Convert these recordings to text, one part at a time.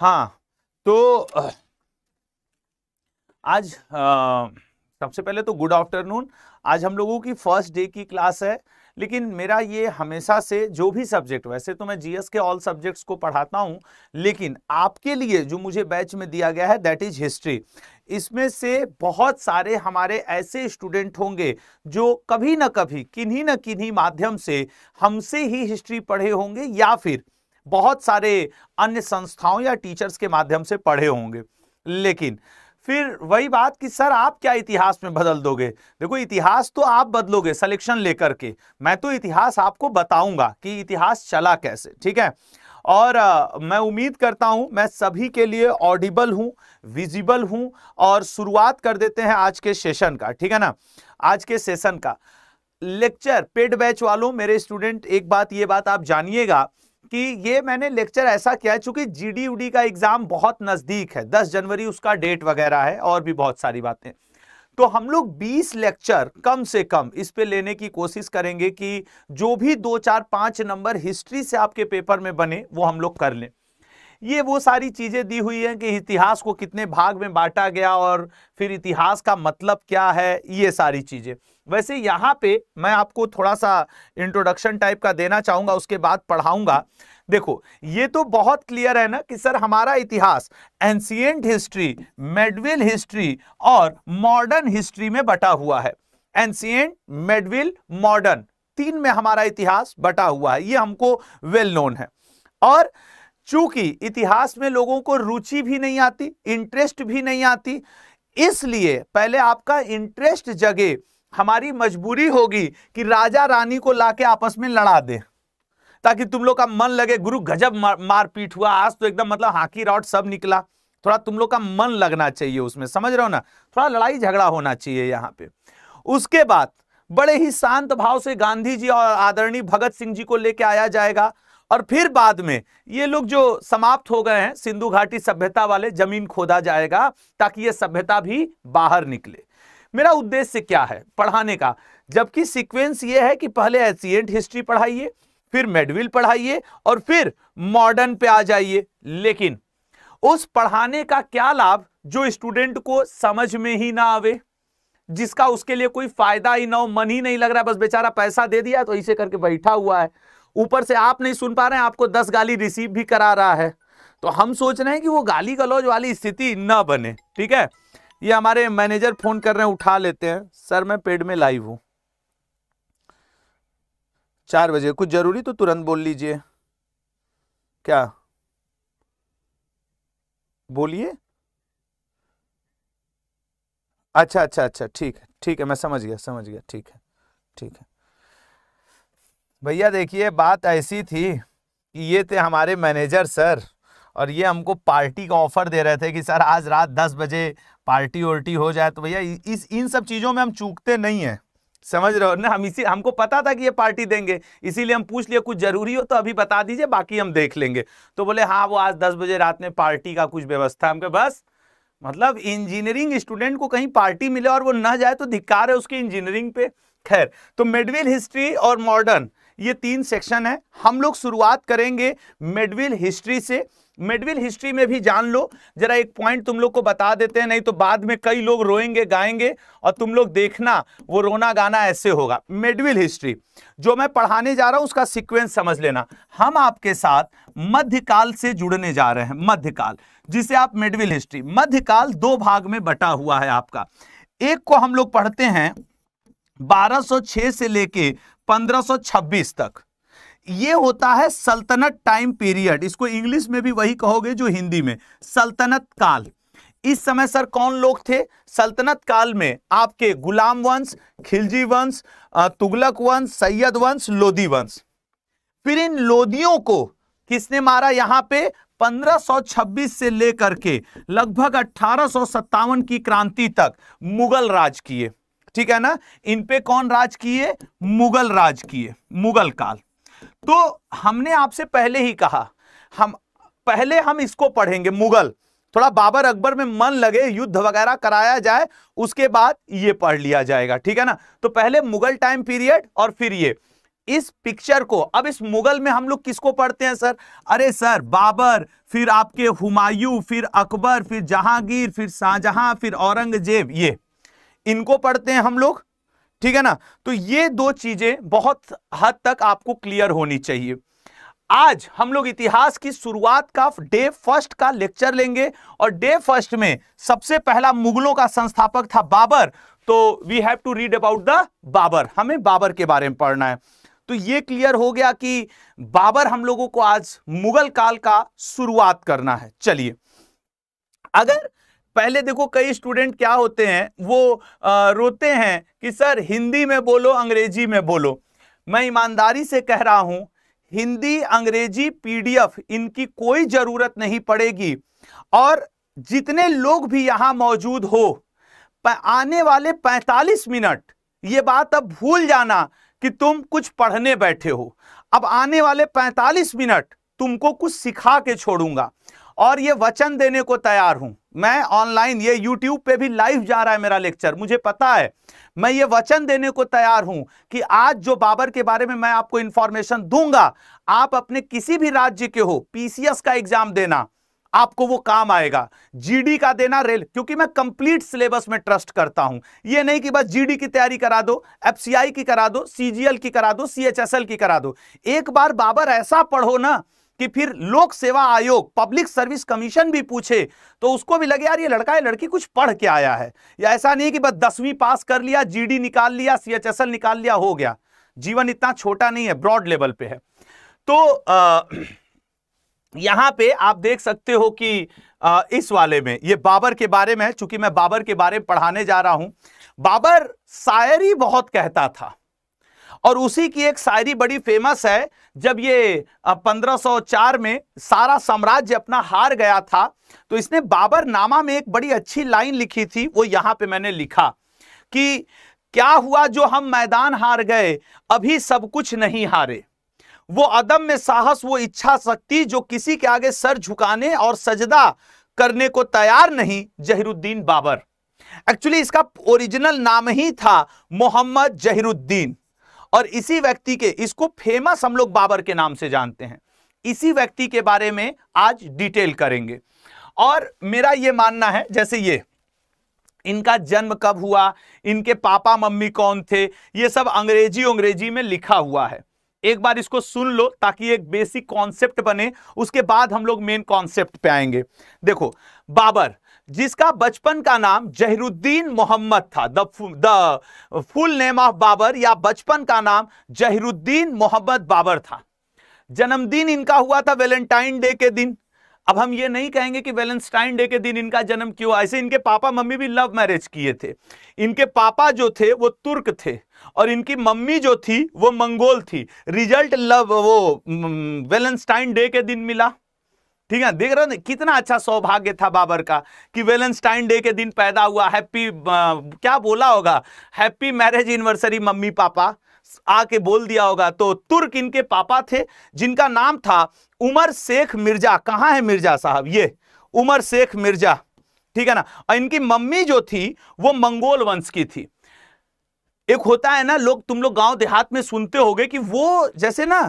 हाँ तो आज आ, सबसे पहले तो गुड आफ्टरनून आज हम लोगों की फर्स्ट डे की क्लास है लेकिन मेरा ये हमेशा से जो भी सब्जेक्ट वैसे तो मैं जीएस के ऑल सब्जेक्ट्स को पढ़ाता हूँ लेकिन आपके लिए जो मुझे बैच में दिया गया है दैट इज हिस्ट्री इसमें से बहुत सारे हमारे ऐसे स्टूडेंट होंगे जो कभी ना कभी किन्हीं ना किन्हीं माध्यम से हमसे ही हिस्ट्री पढ़े होंगे या फिर बहुत सारे अन्य संस्थाओं या टीचर्स के माध्यम से पढ़े होंगे लेकिन फिर वही बात कि सर आप क्या इतिहास में बदल दोगे देखो इतिहास तो आप बदलोगे सिलेक्शन लेकर के मैं तो इतिहास आपको बताऊंगा कि इतिहास चला कैसे ठीक है और आ, मैं उम्मीद करता हूं मैं सभी के लिए ऑडिबल हूं विजिबल हूं और शुरुआत कर देते हैं आज के सेशन का ठीक है ना आज के सेशन का लेक्चर पेड बैच वालों मेरे स्टूडेंट एक बात ये बात आप जानिएगा कि ये मैंने लेक्चर ऐसा किया है चूंकि जीडीयूडी का एग्जाम बहुत नजदीक है 10 जनवरी उसका डेट वगैरह है और भी बहुत सारी बातें तो हम लोग 20 लेक्चर कम से कम इस पे लेने की कोशिश करेंगे कि जो भी दो चार पांच नंबर हिस्ट्री से आपके पेपर में बने वो हम लोग कर लें ये वो सारी चीज़ें दी हुई हैं कि इतिहास को कितने भाग में बांटा गया और फिर इतिहास का मतलब क्या है ये सारी चीज़ें वैसे यहाँ पे मैं आपको थोड़ा सा इंट्रोडक्शन टाइप का देना चाहूंगा उसके बाद पढ़ाऊंगा देखो ये तो बहुत क्लियर है ना कि सर हमारा इतिहास एंसियंट हिस्ट्री मेडविल हिस्ट्री और मॉडर्न हिस्ट्री में बटा हुआ है एंसियंट मेडविल मॉडर्न तीन में हमारा इतिहास बटा हुआ है ये हमको वेल नोन है और चूंकि इतिहास में लोगों को रुचि भी नहीं आती इंटरेस्ट भी नहीं आती इसलिए पहले आपका इंटरेस्ट जगे हमारी मजबूरी होगी कि राजा रानी को लाके आपस में लड़ा दे ताकि तुम लोग का मन लगे गुरु गजब मारपीट हुआ आज तो एकदम मतलब हाकी रॉट सब निकला थोड़ा तुम लोग का मन लगना चाहिए उसमें समझ रहे हो ना थोड़ा लड़ाई झगड़ा होना चाहिए यहाँ पे उसके बाद बड़े ही शांत भाव से गांधी जी और आदरणीय भगत सिंह जी को लेके आया जाएगा और फिर बाद में ये लोग जो समाप्त हो गए हैं सिंधु घाटी सभ्यता वाले जमीन खोदा जाएगा ताकि ये सभ्यता भी बाहर निकले मेरा उद्देश्य क्या है पढ़ाने का जबकि सीक्वेंस ये है कि पहले एसियंट हिस्ट्री पढ़ाइए फिर मेडविल पढ़ाइए और फिर मॉडर्न पे आ जाइए लेकिन उस पढ़ाने का क्या लाभ जो स्टूडेंट को समझ में ही ना आवे जिसका उसके लिए कोई फायदा ही ना हो मन ही नहीं लग रहा है बस बेचारा पैसा दे दिया तो इसे करके बैठा हुआ है ऊपर से आप नहीं सुन पा रहे हैं आपको दस गाली रिसीव भी करा रहा है तो हम सोच रहे हैं कि वो गाली गलौज वाली स्थिति ना बने ठीक है ये हमारे मैनेजर फोन कर रहे हैं उठा लेते हैं सर मैं पेड में लाइव हूं चार बजे कुछ जरूरी तो तुरंत बोल लीजिए क्या बोलिए अच्छा अच्छा अच्छा ठीक है ठीक है मैं समझ गया समझ गया ठीक है ठीक है भैया देखिए बात ऐसी थी कि ये थे हमारे मैनेजर सर और ये हमको पार्टी का ऑफ़र दे रहे थे कि सर आज रात दस बजे पार्टी उल्टी हो जाए तो भैया इस इन सब चीज़ों में हम चूकते नहीं हैं समझ रहे हो ना हम इसी हमको पता था कि ये पार्टी देंगे इसीलिए हम पूछ लिए कुछ ज़रूरी हो तो अभी बता दीजिए बाकी हम देख लेंगे तो बोले हाँ वो आज दस बजे रात में पार्टी का कुछ व्यवस्था हमके बस मतलब इंजीनियरिंग स्टूडेंट को कहीं पार्टी मिले और वो ना जाए तो धिक्कार है उसकी इंजीनियरिंग पे खैर तो मिडविल हिस्ट्री और मॉडर्न ये तीन सेक्शन है हम लोग शुरुआत करेंगे मेडविल हिस्ट्री से मेडविल हिस्ट्री में भी जान लो जरा एक पॉइंट तुम लोग को बता देते हैं नहीं तो बाद में कई लोग रोएंगे गाएंगे और तुम लोग देखना वो रोना गाना ऐसे होगा मेडविल हिस्ट्री जो मैं पढ़ाने जा रहा हूं उसका सीक्वेंस समझ लेना हम आपके साथ मध्यकाल से जुड़ने जा रहे हैं मध्यकाल जिसे आप मेडविल हिस्ट्री मध्यकाल दो भाग में बटा हुआ है आपका एक को हम लोग पढ़ते हैं 1206 से लेके 1526 तक ये होता है सल्तनत टाइम पीरियड इसको इंग्लिश में भी वही कहोगे जो हिंदी में सल्तनत काल इस समय सर कौन लोग थे सल्तनत काल में आपके गुलाम वंश खिलजी वंश तुगलक वंश सैयद वंश लोधी वंश फिर इन लोधियों को किसने मारा यहां पे 1526 से लेकर के लगभग अठारह की क्रांति तक मुगल राज किए ठीक है ना इन पे कौन राज किए मुगल राज किए मुगल काल तो हमने आपसे पहले ही कहा हम पहले हम इसको पढ़ेंगे मुगल थोड़ा बाबर अकबर में मन लगे युद्ध वगैरह कराया जाए उसके बाद ये पढ़ लिया जाएगा ठीक है ना तो पहले मुगल टाइम पीरियड और फिर ये इस पिक्चर को अब इस मुगल में हम लोग किसको पढ़ते हैं सर अरे सर बाबर फिर आपके हुमायूं फिर अकबर फिर जहांगीर फिर शाहजहां फिर औरंगजेब ये इनको पढ़ते हैं हम लोग ठीक है ना तो ये दो चीजें बहुत हद तक आपको क्लियर होनी चाहिए आज हम लोग इतिहास की शुरुआत का डे फर्स्ट का लेक्चर लेंगे और डे फर्स्ट में सबसे पहला मुगलों का संस्थापक था बाबर तो we have to read about the Babur हमें बाबर के बारे में पढ़ना है तो ये क्लियर हो गया कि बाबर हम लोगों को आज मुगल काल का शुरुआत करना है चलिए अगर पहले देखो कई स्टूडेंट क्या होते हैं वो आ, रोते हैं कि सर हिंदी में बोलो अंग्रेजी में बोलो मैं ईमानदारी से कह रहा हूं हिंदी अंग्रेजी पीडीएफ इनकी कोई जरूरत नहीं पड़ेगी और जितने लोग भी यहां मौजूद हो आने वाले 45 मिनट ये बात अब भूल जाना कि तुम कुछ पढ़ने बैठे हो अब आने वाले 45 मिनट तुमको कुछ सिखा के छोड़ूंगा और ये वचन देने को तैयार हूं मैं ऑनलाइन ये यूट्यूब पे भी लाइव जा रहा है मेरा लेक्चर मुझे पता है मैं ये वचन देने को तैयार हूं कि आज जो बाबर के बारे में मैं आपको इंफॉर्मेशन दूंगा आप अपने किसी भी राज्य के हो पीसीएस का एग्जाम देना आपको वो काम आएगा जीडी का देना रेल क्योंकि मैं कंप्लीट सिलेबस में ट्रस्ट करता हूं ये नहीं कि बस जीडी की तैयारी करा दो एफसीआई की करा दो सीजीएल की करा दो सीएचएसएल की करा दो एक बार बाबर ऐसा पढ़ो ना कि फिर लोक सेवा आयोग पब्लिक सर्विस कमीशन भी पूछे तो उसको भी लगे यार ये लड़का या लड़की कुछ पढ़ के आया है या ऐसा नहीं कि बस दसवीं पास कर लिया जीडी निकाल लिया सीएचएसएल निकाल लिया हो गया जीवन इतना छोटा नहीं है ब्रॉड लेवल पे है तो आ, यहां पे आप देख सकते हो कि आ, इस वाले में ये बाबर के बारे में चूंकि मैं बाबर के बारे में पढ़ाने जा रहा हूं बाबर शायरी बहुत कहता था और उसी की एक शायरी बड़ी फेमस है जब ये 1504 में सारा साम्राज्य अपना हार गया था तो इसने बाबर नामा में एक बड़ी अच्छी लाइन लिखी थी वो यहां पे मैंने लिखा कि क्या हुआ जो हम मैदान हार गए अभी सब कुछ नहीं हारे वो अदम में साहस वो इच्छा शक्ति जो किसी के आगे सर झुकाने और सजदा करने को तैयार नहीं जहिरुद्दीन बाबर एक्चुअली इसका ओरिजिनल नाम ही था मोहम्मद जहिरुद्दीन और इसी व्यक्ति के इसको फेमस हम लोग बाबर के नाम से जानते हैं इसी व्यक्ति के बारे में आज डिटेल करेंगे और मेरा ये मानना है जैसे ये इनका जन्म कब हुआ इनके पापा मम्मी कौन थे ये सब अंग्रेजी अंग्रेजी में लिखा हुआ है एक बार इसको सुन लो ताकि एक बेसिक कॉन्सेप्ट बने उसके बाद हम लोग मेन कॉन्सेप्ट पे आएंगे देखो बाबर जिसका बचपन का नाम जहरुद्दीन मोहम्मद था the the full name of Babur या बचपन का नाम जहरुद्दीन मोहम्मद बाबर था जन्मदिन इनका हुआ था वैलेंटाइन डे के दिन अब हम ये नहीं कहेंगे कि वेलेंटाइन डे के दिन इनका जन्म क्यों ऐसे इनके पापा मम्मी भी लव मैरिज किए थे इनके पापा जो थे वो तुर्क थे और इनकी मम्मी जो थी वो मंगोल थी रिजल्ट लव वो वेलेंटाइन डे के दिन मिला ठीक है देख रहे हो कितना अच्छा सौभाग्य था बाबर का कि वेलेंस्टाइन डे के दिन पैदा हुआ हैप्पी क्या बोला होगा happy marriage anniversary mummy papa आके बोल दिया होगा तो तुर्क इनके पापा थे जिनका नाम था उमर शेख मिर्जा कहाँ है मिर्जा साहब ये उमर शेख मिर्जा ठीक है ना और इनकी मम्मी जो थी वो मंगोल वंश की थी एक होता है ना लोग तुम लोग गांव देहात में सुनते होगे कि वो जैसे ना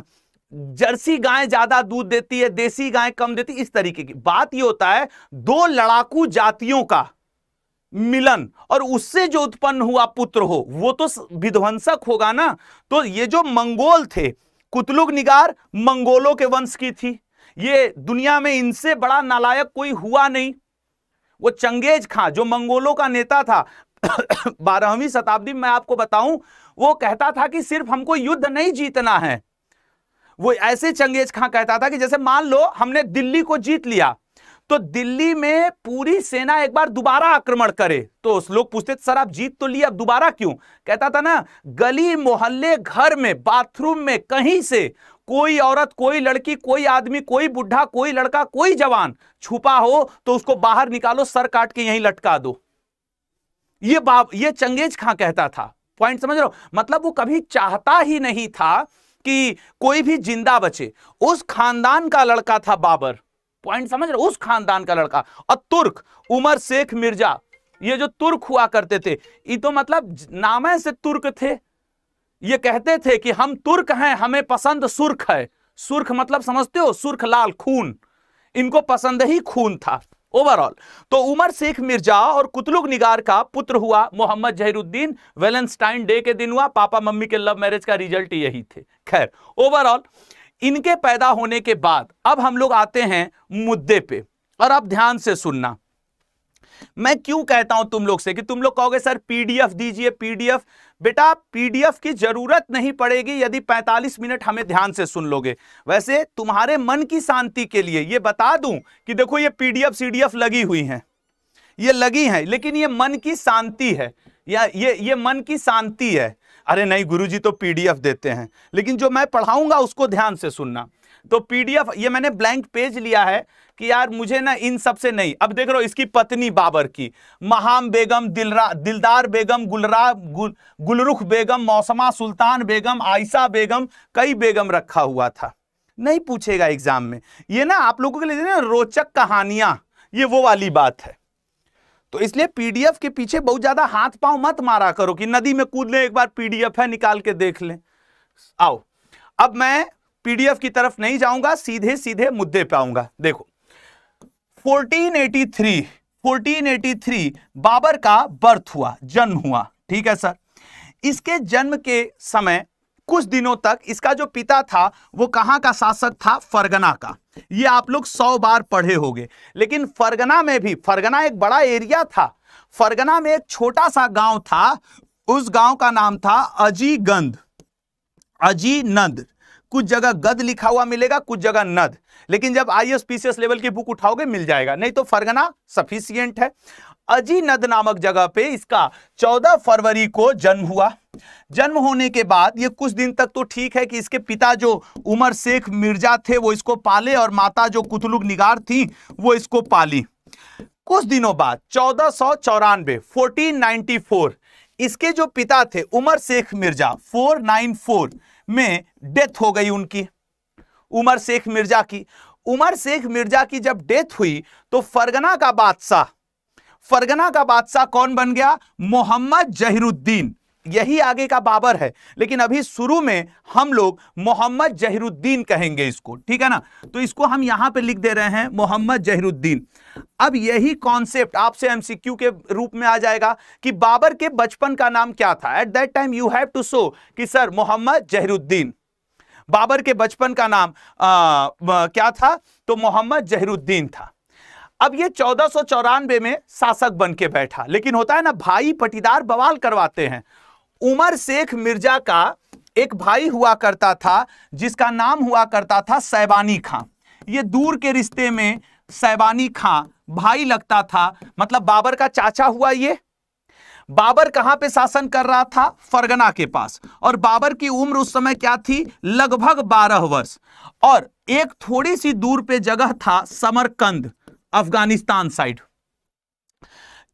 जर्सी गाय ज्यादा दूध देती है देसी गाय कम देती इस तरीके की बात यह होता है दो लड़ाकू जातियों का मिलन और उससे जो उत्पन्न हुआ पुत्र हो वो तो विध्वंसक होगा ना तो ये जो मंगोल थे कुतलुग निगार मंगोलों के वंश की थी ये दुनिया में इनसे बड़ा नालायक कोई हुआ नहीं वो चंगेज खां जो मंगोलों का नेता था बारहवीं शताब्दी में मैं आपको बताऊं वो कहता था कि सिर्फ हमको युद्ध नहीं जीतना है वो ऐसे चंगेज खां कहता था कि जैसे मान लो हमने दिल्ली को जीत लिया तो दिल्ली में पूरी सेना एक बार दोबारा आक्रमण करे तो लोग पूछते सर आप जीत तो लिए अब दोबारा क्यों कहता था ना गली मोहल्ले घर में बाथरूम में कहीं से कोई औरत कोई लड़की कोई आदमी कोई बुढ़ा कोई लड़का कोई जवान छुपा हो तो उसको बाहर निकालो सर काट के यहीं लटका दो ये बाब ये चंगेज खां कहता था पॉइंट समझ रहे हो मतलब वो कभी चाहता ही नहीं था कि कोई भी जिंदा बचे उस खानदान का लड़का था बाबर पॉइंट समझ रहे उस खानदान का लड़का और तुर्क उमर शेख मिर्जा ये जो तुर्क हुआ करते थे ये तो मतलब नामे से तुर्क थे ये कहते थे कि हम तुर्क हैं हमें पसंद सुर्ख है सुर्ख मतलब समझते हो सुर्ख लाल खून इनको पसंद ही खून था ओवरऑल तो उमर शेख मिर्जा और कुतलुक निगार का पुत्र हुआ मोहम्मद जहरुद्दीन वेलेंस्टाइन डे के दिन हुआ पापा मम्मी के लव मैरिज का रिजल्ट यही थे खैर ओवरऑल इनके पैदा होने के बाद अब हम लोग आते हैं मुद्दे पे और आप ध्यान से सुनना मैं क्यों कहता हूं तुम लोग से कि तुम लोग कहोगे सर पीडीएफ दीजिए पीडीएफ बेटा पीडीएफ की जरूरत नहीं पड़ेगी यदि 45 मिनट हमें ध्यान से सुन लोगे वैसे तुम्हारे मन की शांति के लिए ये बता दूं कि देखो ये पीडीएफ सीडीएफ लगी हुई है ये लगी है लेकिन ये मन की शांति है या ये ये मन की शांति है अरे नहीं गुरुजी तो पीडीएफ देते हैं लेकिन जो मैं पढ़ाऊंगा उसको ध्यान से सुनना तो पीडीएफ ये मैंने ब्लैंक पेज लिया है कि यार मुझे ना इन सब से नहीं अब देख रहे इसकी पत्नी बाबर की महाम बेगम दिलरा दिलदार बेगम गुलरा गुल, गुलरुख बेगम मौसमा सुल्तान बेगम आयशा बेगम कई बेगम रखा हुआ था नहीं पूछेगा एग्जाम में ये ना आप लोगों के लिए ना रोचक कहानियां ये वो वाली बात है तो इसलिए पीडीएफ के पीछे बहुत ज्यादा हाथ पांव मत मारा करो कि नदी में कूद ले एक बार पीडीएफ है निकाल के देख ले आओ अब मैं पीडीएफ की तरफ नहीं जाऊंगा सीधे सीधे मुद्दे पे आऊंगा देखो 1483 1483 बाबर का बर्थ हुआ जन्म हुआ ठीक है सर इसके जन्म के समय कुछ दिनों तक इसका जो पिता था वो कहां का शासक था फरगना का ये आप लोग सौ बार पढ़े होंगे लेकिन फरगना में भी फरगना एक बड़ा एरिया था फरगना में एक छोटा सा गांव था उस गांव का नाम था अजीगंध अजीनंद कुछ जगह गद लिखा हुआ मिलेगा कुछ जगह नद लेकिन जब आई एस पीसीएस लेवल की बुक उठाओगे मिल जाएगा नहीं तो फरगना सफिशियंट है अजी नद नामक जगह पे इसका 14 फरवरी को जन्म हुआ जन्म होने के बाद ये कुछ दिन तक तो ठीक है कि इसके पिता जो उमर शेख मिर्जा थे वो इसको पाले और माता जो कुतलुक निगार थी वो इसको पाली कुछ दिनों बाद चौदह सौ चौरानवे फोर्टीन इसके जो पिता थे उमर शेख मिर्जा 494 में डेथ हो गई उनकी उमर शेख मिर्जा की उमर शेख मिर्जा की जब डेथ हुई तो फरगना का बादशाह फरगना का बादशाह कौन बन गया मोहम्मद जहिरुद्दीन यही आगे का बाबर है लेकिन अभी शुरू में हम लोग मोहम्मद जहरुद्दीन कहेंगे इसको ठीक है ना तो इसको हम यहां पे लिख दे रहे हैं मोहम्मद जहरुद्दीन अब यही कॉन्सेप्ट आपसे एमसीक्यू के रूप में आ जाएगा कि बाबर के बचपन का नाम क्या था at that time you have to show कि सर मोहम्मद जहरुद्दीन बाबर के बचपन का नाम आ, क्या था तो मोहम्मद जहरुद्दीन था अब ये चौदह में शासक बन के बैठा लेकिन होता है ना भाई पटीदार बवाल करवाते हैं उमर शेख मिर्जा का एक भाई हुआ करता था जिसका नाम हुआ करता था सैबानी खां ये दूर के रिश्ते में सैबानी खां भाई लगता था मतलब बाबर का चाचा हुआ ये बाबर कहां पे शासन कर रहा था फरगना के पास और बाबर की उम्र उस समय क्या थी लगभग 12 वर्ष और एक थोड़ी सी दूर पे जगह था समरकंद अफगानिस्तान साइड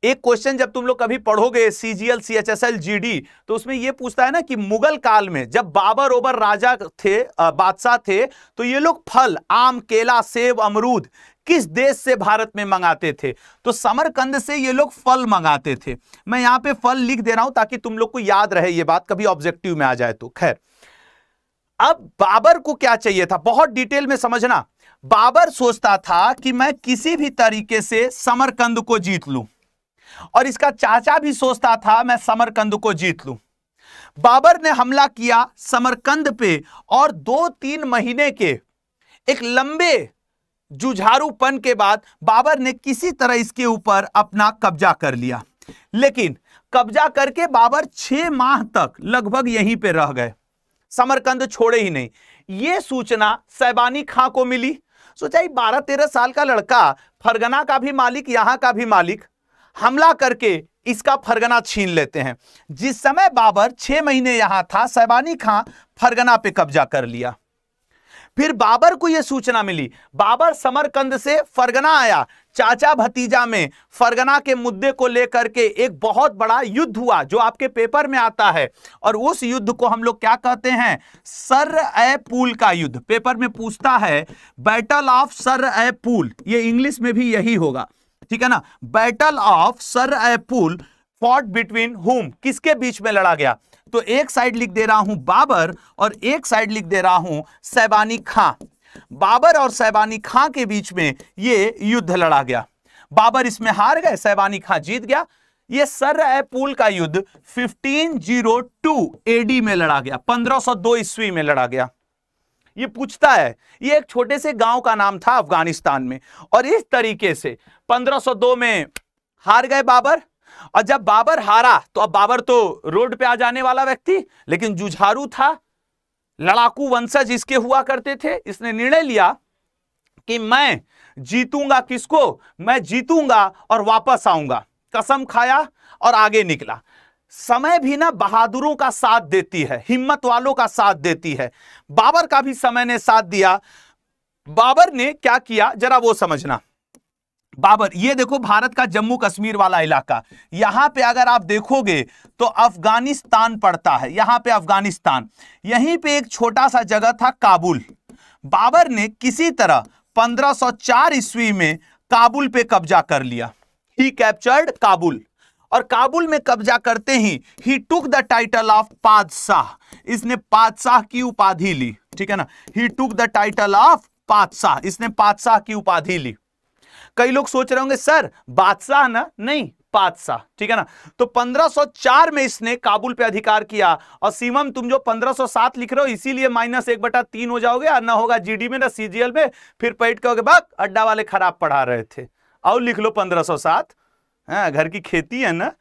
एक क्वेश्चन जब तुम लोग कभी पढ़ोगे सीजीएल सीएचएसएल जीडी तो उसमें यह पूछता है ना कि मुगल काल में जब बाबर ओबर राजा थे बादशाह थे तो ये लोग फल आम केला सेब अमरूद किस देश से भारत में मंगाते थे तो समरकंद से ये लोग फल मंगाते थे मैं यहां पे फल लिख दे रहा हूं ताकि तुम लोग को याद रहे ये बात कभी ऑब्जेक्टिव में आ जाए तो खैर अब बाबर को क्या चाहिए था बहुत डिटेल में समझना बाबर सोचता था कि मैं किसी भी तरीके से समरकंद को जीत लूं और इसका चाचा भी सोचता था मैं समरकंद को जीत लूं बाबर ने हमला किया समरकंद पे और दो तीन महीने के एक लंबे जुझारूपन के बाद बाबर ने किसी तरह इसके ऊपर अपना कब्जा कर लिया लेकिन कब्जा करके बाबर छह माह तक लगभग यहीं पे रह गए समरकंद छोड़े ही नहीं ये सूचना सैबानी खां को मिली सोचा बारह तेरह साल का लड़का फरगना का भी मालिक यहां का भी मालिक हमला करके इसका फरगना छीन लेते हैं जिस समय बाबर छह महीने यहां था सैबानी खां फरगना पे कब्जा कर लिया फिर बाबर को यह सूचना मिली बाबर समरकंद से फरगना आया चाचा भतीजा में फरगना के मुद्दे को लेकर के एक बहुत बड़ा युद्ध हुआ जो आपके पेपर में आता है और उस युद्ध को हम लोग क्या कहते हैं सर ए पुल का युद्ध पेपर में पूछता है battle of Sar e Pul ये इंग्लिश में भी यही होगा ठीक है ना battle of Sar e Pul fought between whom किसके बीच में लड़ा गया तो एक साइड लिख दे रहा हूं बाबर और एक साइड लिख दे रहा हूं सैबानी खां बाबर और सैबानी खां के बीच में ये युद्ध लड़ा गया बाबर इसमें हार गए सैबानी खां जीत गया ये सर एपुल e का युद्ध 1502 एडी में लड़ा गया 1502 ईस्वी में लड़ा गया ये पूछता है ये एक छोटे से गांव का नाम था अफगानिस्तान में और इस तरीके से 1502 में हार गए बाबर और जब बाबर हारा तो अब बाबर तो रोड पे आ जाने वाला व्यक्ति लेकिन जुझारू था लड़ाकू वंशज इसके हुआ करते थे इसने निर्णय लिया कि मैं जीतूंगा किसको मैं जीतूंगा और वापस आऊंगा कसम खाया और आगे निकला समय भी ना बहादुरों का साथ देती है हिम्मत वालों का साथ देती है बाबर का भी समय ने साथ दिया बाबर ने क्या किया जरा वो समझना बाबर ये देखो भारत का जम्मू कश्मीर वाला इलाका यहां पे अगर आप देखोगे तो अफगानिस्तान पड़ता है यहां पे अफगानिस्तान यहीं पे एक छोटा सा जगह था काबुल बाबर ने किसी तरह 1504 ईस्वी में काबुल पे कब्जा कर लिया ही कैप्चर्ड काबुल और काबुल में कब्जा करते ही ही took the title of Padshah इसने पादशाह की उपाधि ली ठीक है ना ही took the title of Padshah इसने पादशाह की उपाधि ली कई लोग सोच रहे होंगे सर बादशाह ना नहीं पादशाह ठीक है ना तो 1504 में इसने काबुल पे अधिकार किया और सीमम तुम जो 1507 लिख रहे हो इसीलिए माइनस एक बटा तीन हो जाओगे और ना होगा जीडी में ना सीजीएल में फिर पेट कहोगे बाग अड्डा वाले खराब पढ़ा रहे थे और लिख लो 1507 हाँ घर की खेती है ना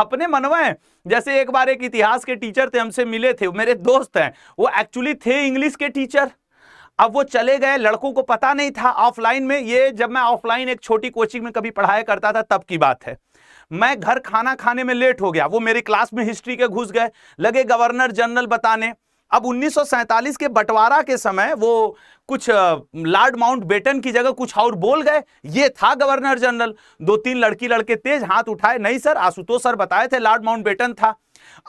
अपने मनवाए जैसे एक बार एक इतिहास के टीचर थे हमसे मिले थे मेरे दोस्त हैं वो एक्चुअली थे इंग्लिश के टीचर अब वो चले गए लड़कों को पता नहीं था ऑफलाइन में ये जब मैं ऑफलाइन एक छोटी कोचिंग में कभी पढ़ाया करता था तब की बात है मैं घर खाना खाने में लेट हो गया वो मेरी क्लास में हिस्ट्री के घुस गए लगे गवर्नर जनरल बताने अब 1947 के बंटवारा के समय वो कुछ लॉर्ड माउंट बेटन की जगह कुछ और बोल गए ये था गवर्नर जनरल दो तीन लड़की लड़के तेज हाथ उठाए नहीं सर आशुतोष सर बताए थे लॉर्ड माउंट बेटन था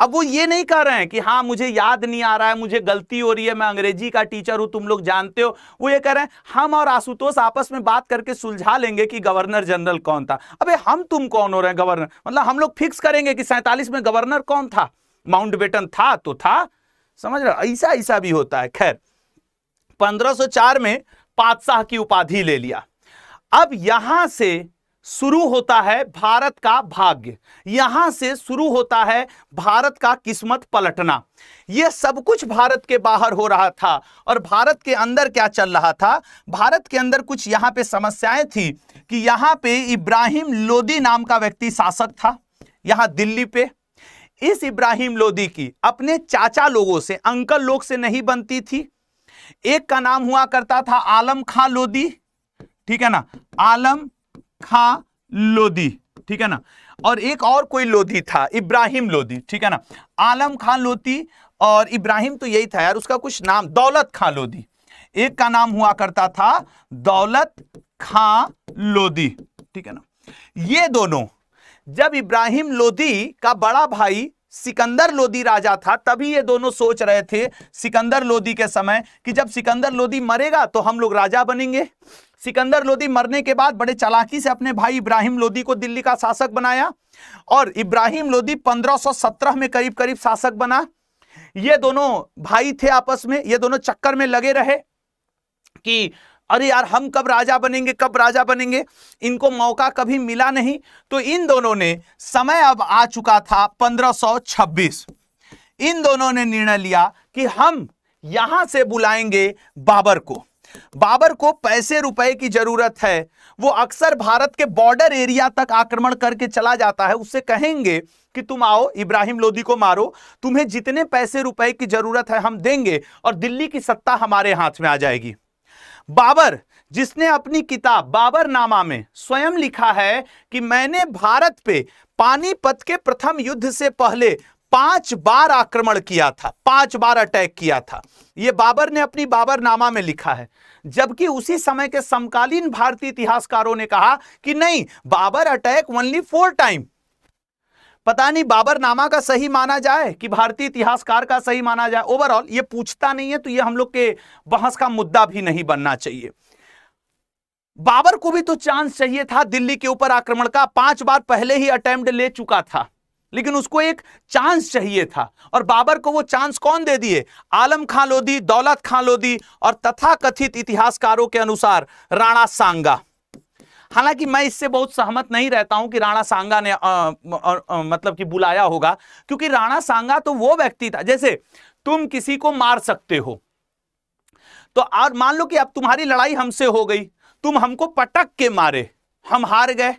अब वो ये नहीं कह रहे हैं कि हाँ मुझे याद नहीं आ रहा है मुझे गलती हो रही है मैं अंग्रेजी का टीचर हूं तुम लोग जानते हो वो ये कह रहे हैं हम और आशुतोष आपस में बात करके सुलझा लेंगे कि गवर्नर जनरल कौन था अबे हम तुम कौन हो रहे हैं गवर्नर मतलब हम लोग फिक्स करेंगे कि सैंतालीस में गवर्नर कौन था माउंट बेटन था तो था समझ रहे ऐसा ऐसा भी होता है खैर पंद्रह में पातशाह की उपाधि ले लिया अब यहां से शुरू होता है भारत का भाग्य यहां से शुरू होता है भारत का किस्मत पलटना यह सब कुछ भारत के बाहर हो रहा था और भारत के अंदर क्या चल रहा था भारत के अंदर कुछ यहां पे समस्याएं थी कि यहां पे इब्राहिम लोदी नाम का व्यक्ति शासक था यहां दिल्ली पे इस इब्राहिम लोदी की अपने चाचा लोगों से अंकल लोग से नहीं बनती थी एक का नाम हुआ करता था आलम खां लोदी ठीक है ना आलम खां लोदी ठीक है ना और एक और कोई लोधी था इब्राहिम लोधी ठीक है ना आलम खान लोदी और इब्राहिम तो यही था यार उसका कुछ नाम दौलत खान लोदी एक का नाम हुआ करता था दौलत खां लोधी ठीक है ना ये दोनों जब इब्राहिम लोधी का बड़ा भाई सिकंदर लोदी राजा था तभी ये दोनों सोच रहे थे सिकंदर लोदी के समय कि जब सिकंदर लोदी मरेगा तो हम लोग राजा बनेंगे सिकंदर लोदी मरने के बाद बड़े चालाकी से अपने भाई इब्राहिम लोदी को दिल्ली का शासक बनाया और इब्राहिम लोदी 1517 में करीब करीब शासक बना ये दोनों भाई थे आपस में ये दोनों चक्कर में लगे रहे कि अरे यार हम कब राजा बनेंगे कब राजा बनेंगे इनको मौका कभी मिला नहीं तो इन दोनों ने समय अब आ चुका था 1526 इन दोनों ने निर्णय लिया कि हम यहां से बुलाएंगे बाबर को बाबर को पैसे रुपए की जरूरत है वो अक्सर भारत के बॉर्डर एरिया तक आक्रमण करके चला जाता है उससे कहेंगे कि तुम आओ इब्राहिम लोदी को मारो तुम्हें जितने पैसे रुपए की जरूरत है हम देंगे और दिल्ली की सत्ता हमारे हाथ में आ जाएगी बाबर जिसने अपनी किताब बाबर नामा में स्वयं लिखा है कि मैंने भारत पे पानीपत के प्रथम युद्ध से पहले पांच बार आक्रमण किया था पांच बार अटैक किया था यह बाबर ने अपनी बाबरनामा में लिखा है जबकि उसी समय के समकालीन भारतीय इतिहासकारों ने कहा कि नहीं Babur attack only four time पता नहीं बाबरनामा का सही माना जाए कि भारतीय इतिहासकार का सही माना जाए ओवरऑल ये पूछता नहीं है तो ये हम लोग के बहस का मुद्दा भी नहीं बनना चाहिए बाबर को भी तो चांस चाहिए था दिल्ली के ऊपर आक्रमण का पांच बार पहले ही अटेम्प्ट ले चुका था लेकिन उसको एक चांस चाहिए था और बाबर को वो चांस कौन दे दिए आलम खां लोधी दौलत खां लोधी और तथाकथित इतिहासकारों के अनुसार राणा सांगा हालांकि मैं इससे बहुत सहमत नहीं रहता हूं कि राणा सांगा ने आ, आ, आ, मतलब कि बुलाया होगा क्योंकि राणा सांगा तो वो व्यक्ति था जैसे तुम किसी को मार सकते हो तो और मान लो कि अब तुम्हारी लड़ाई हमसे हो गई तुम हमको पटक के मारे हम हार गए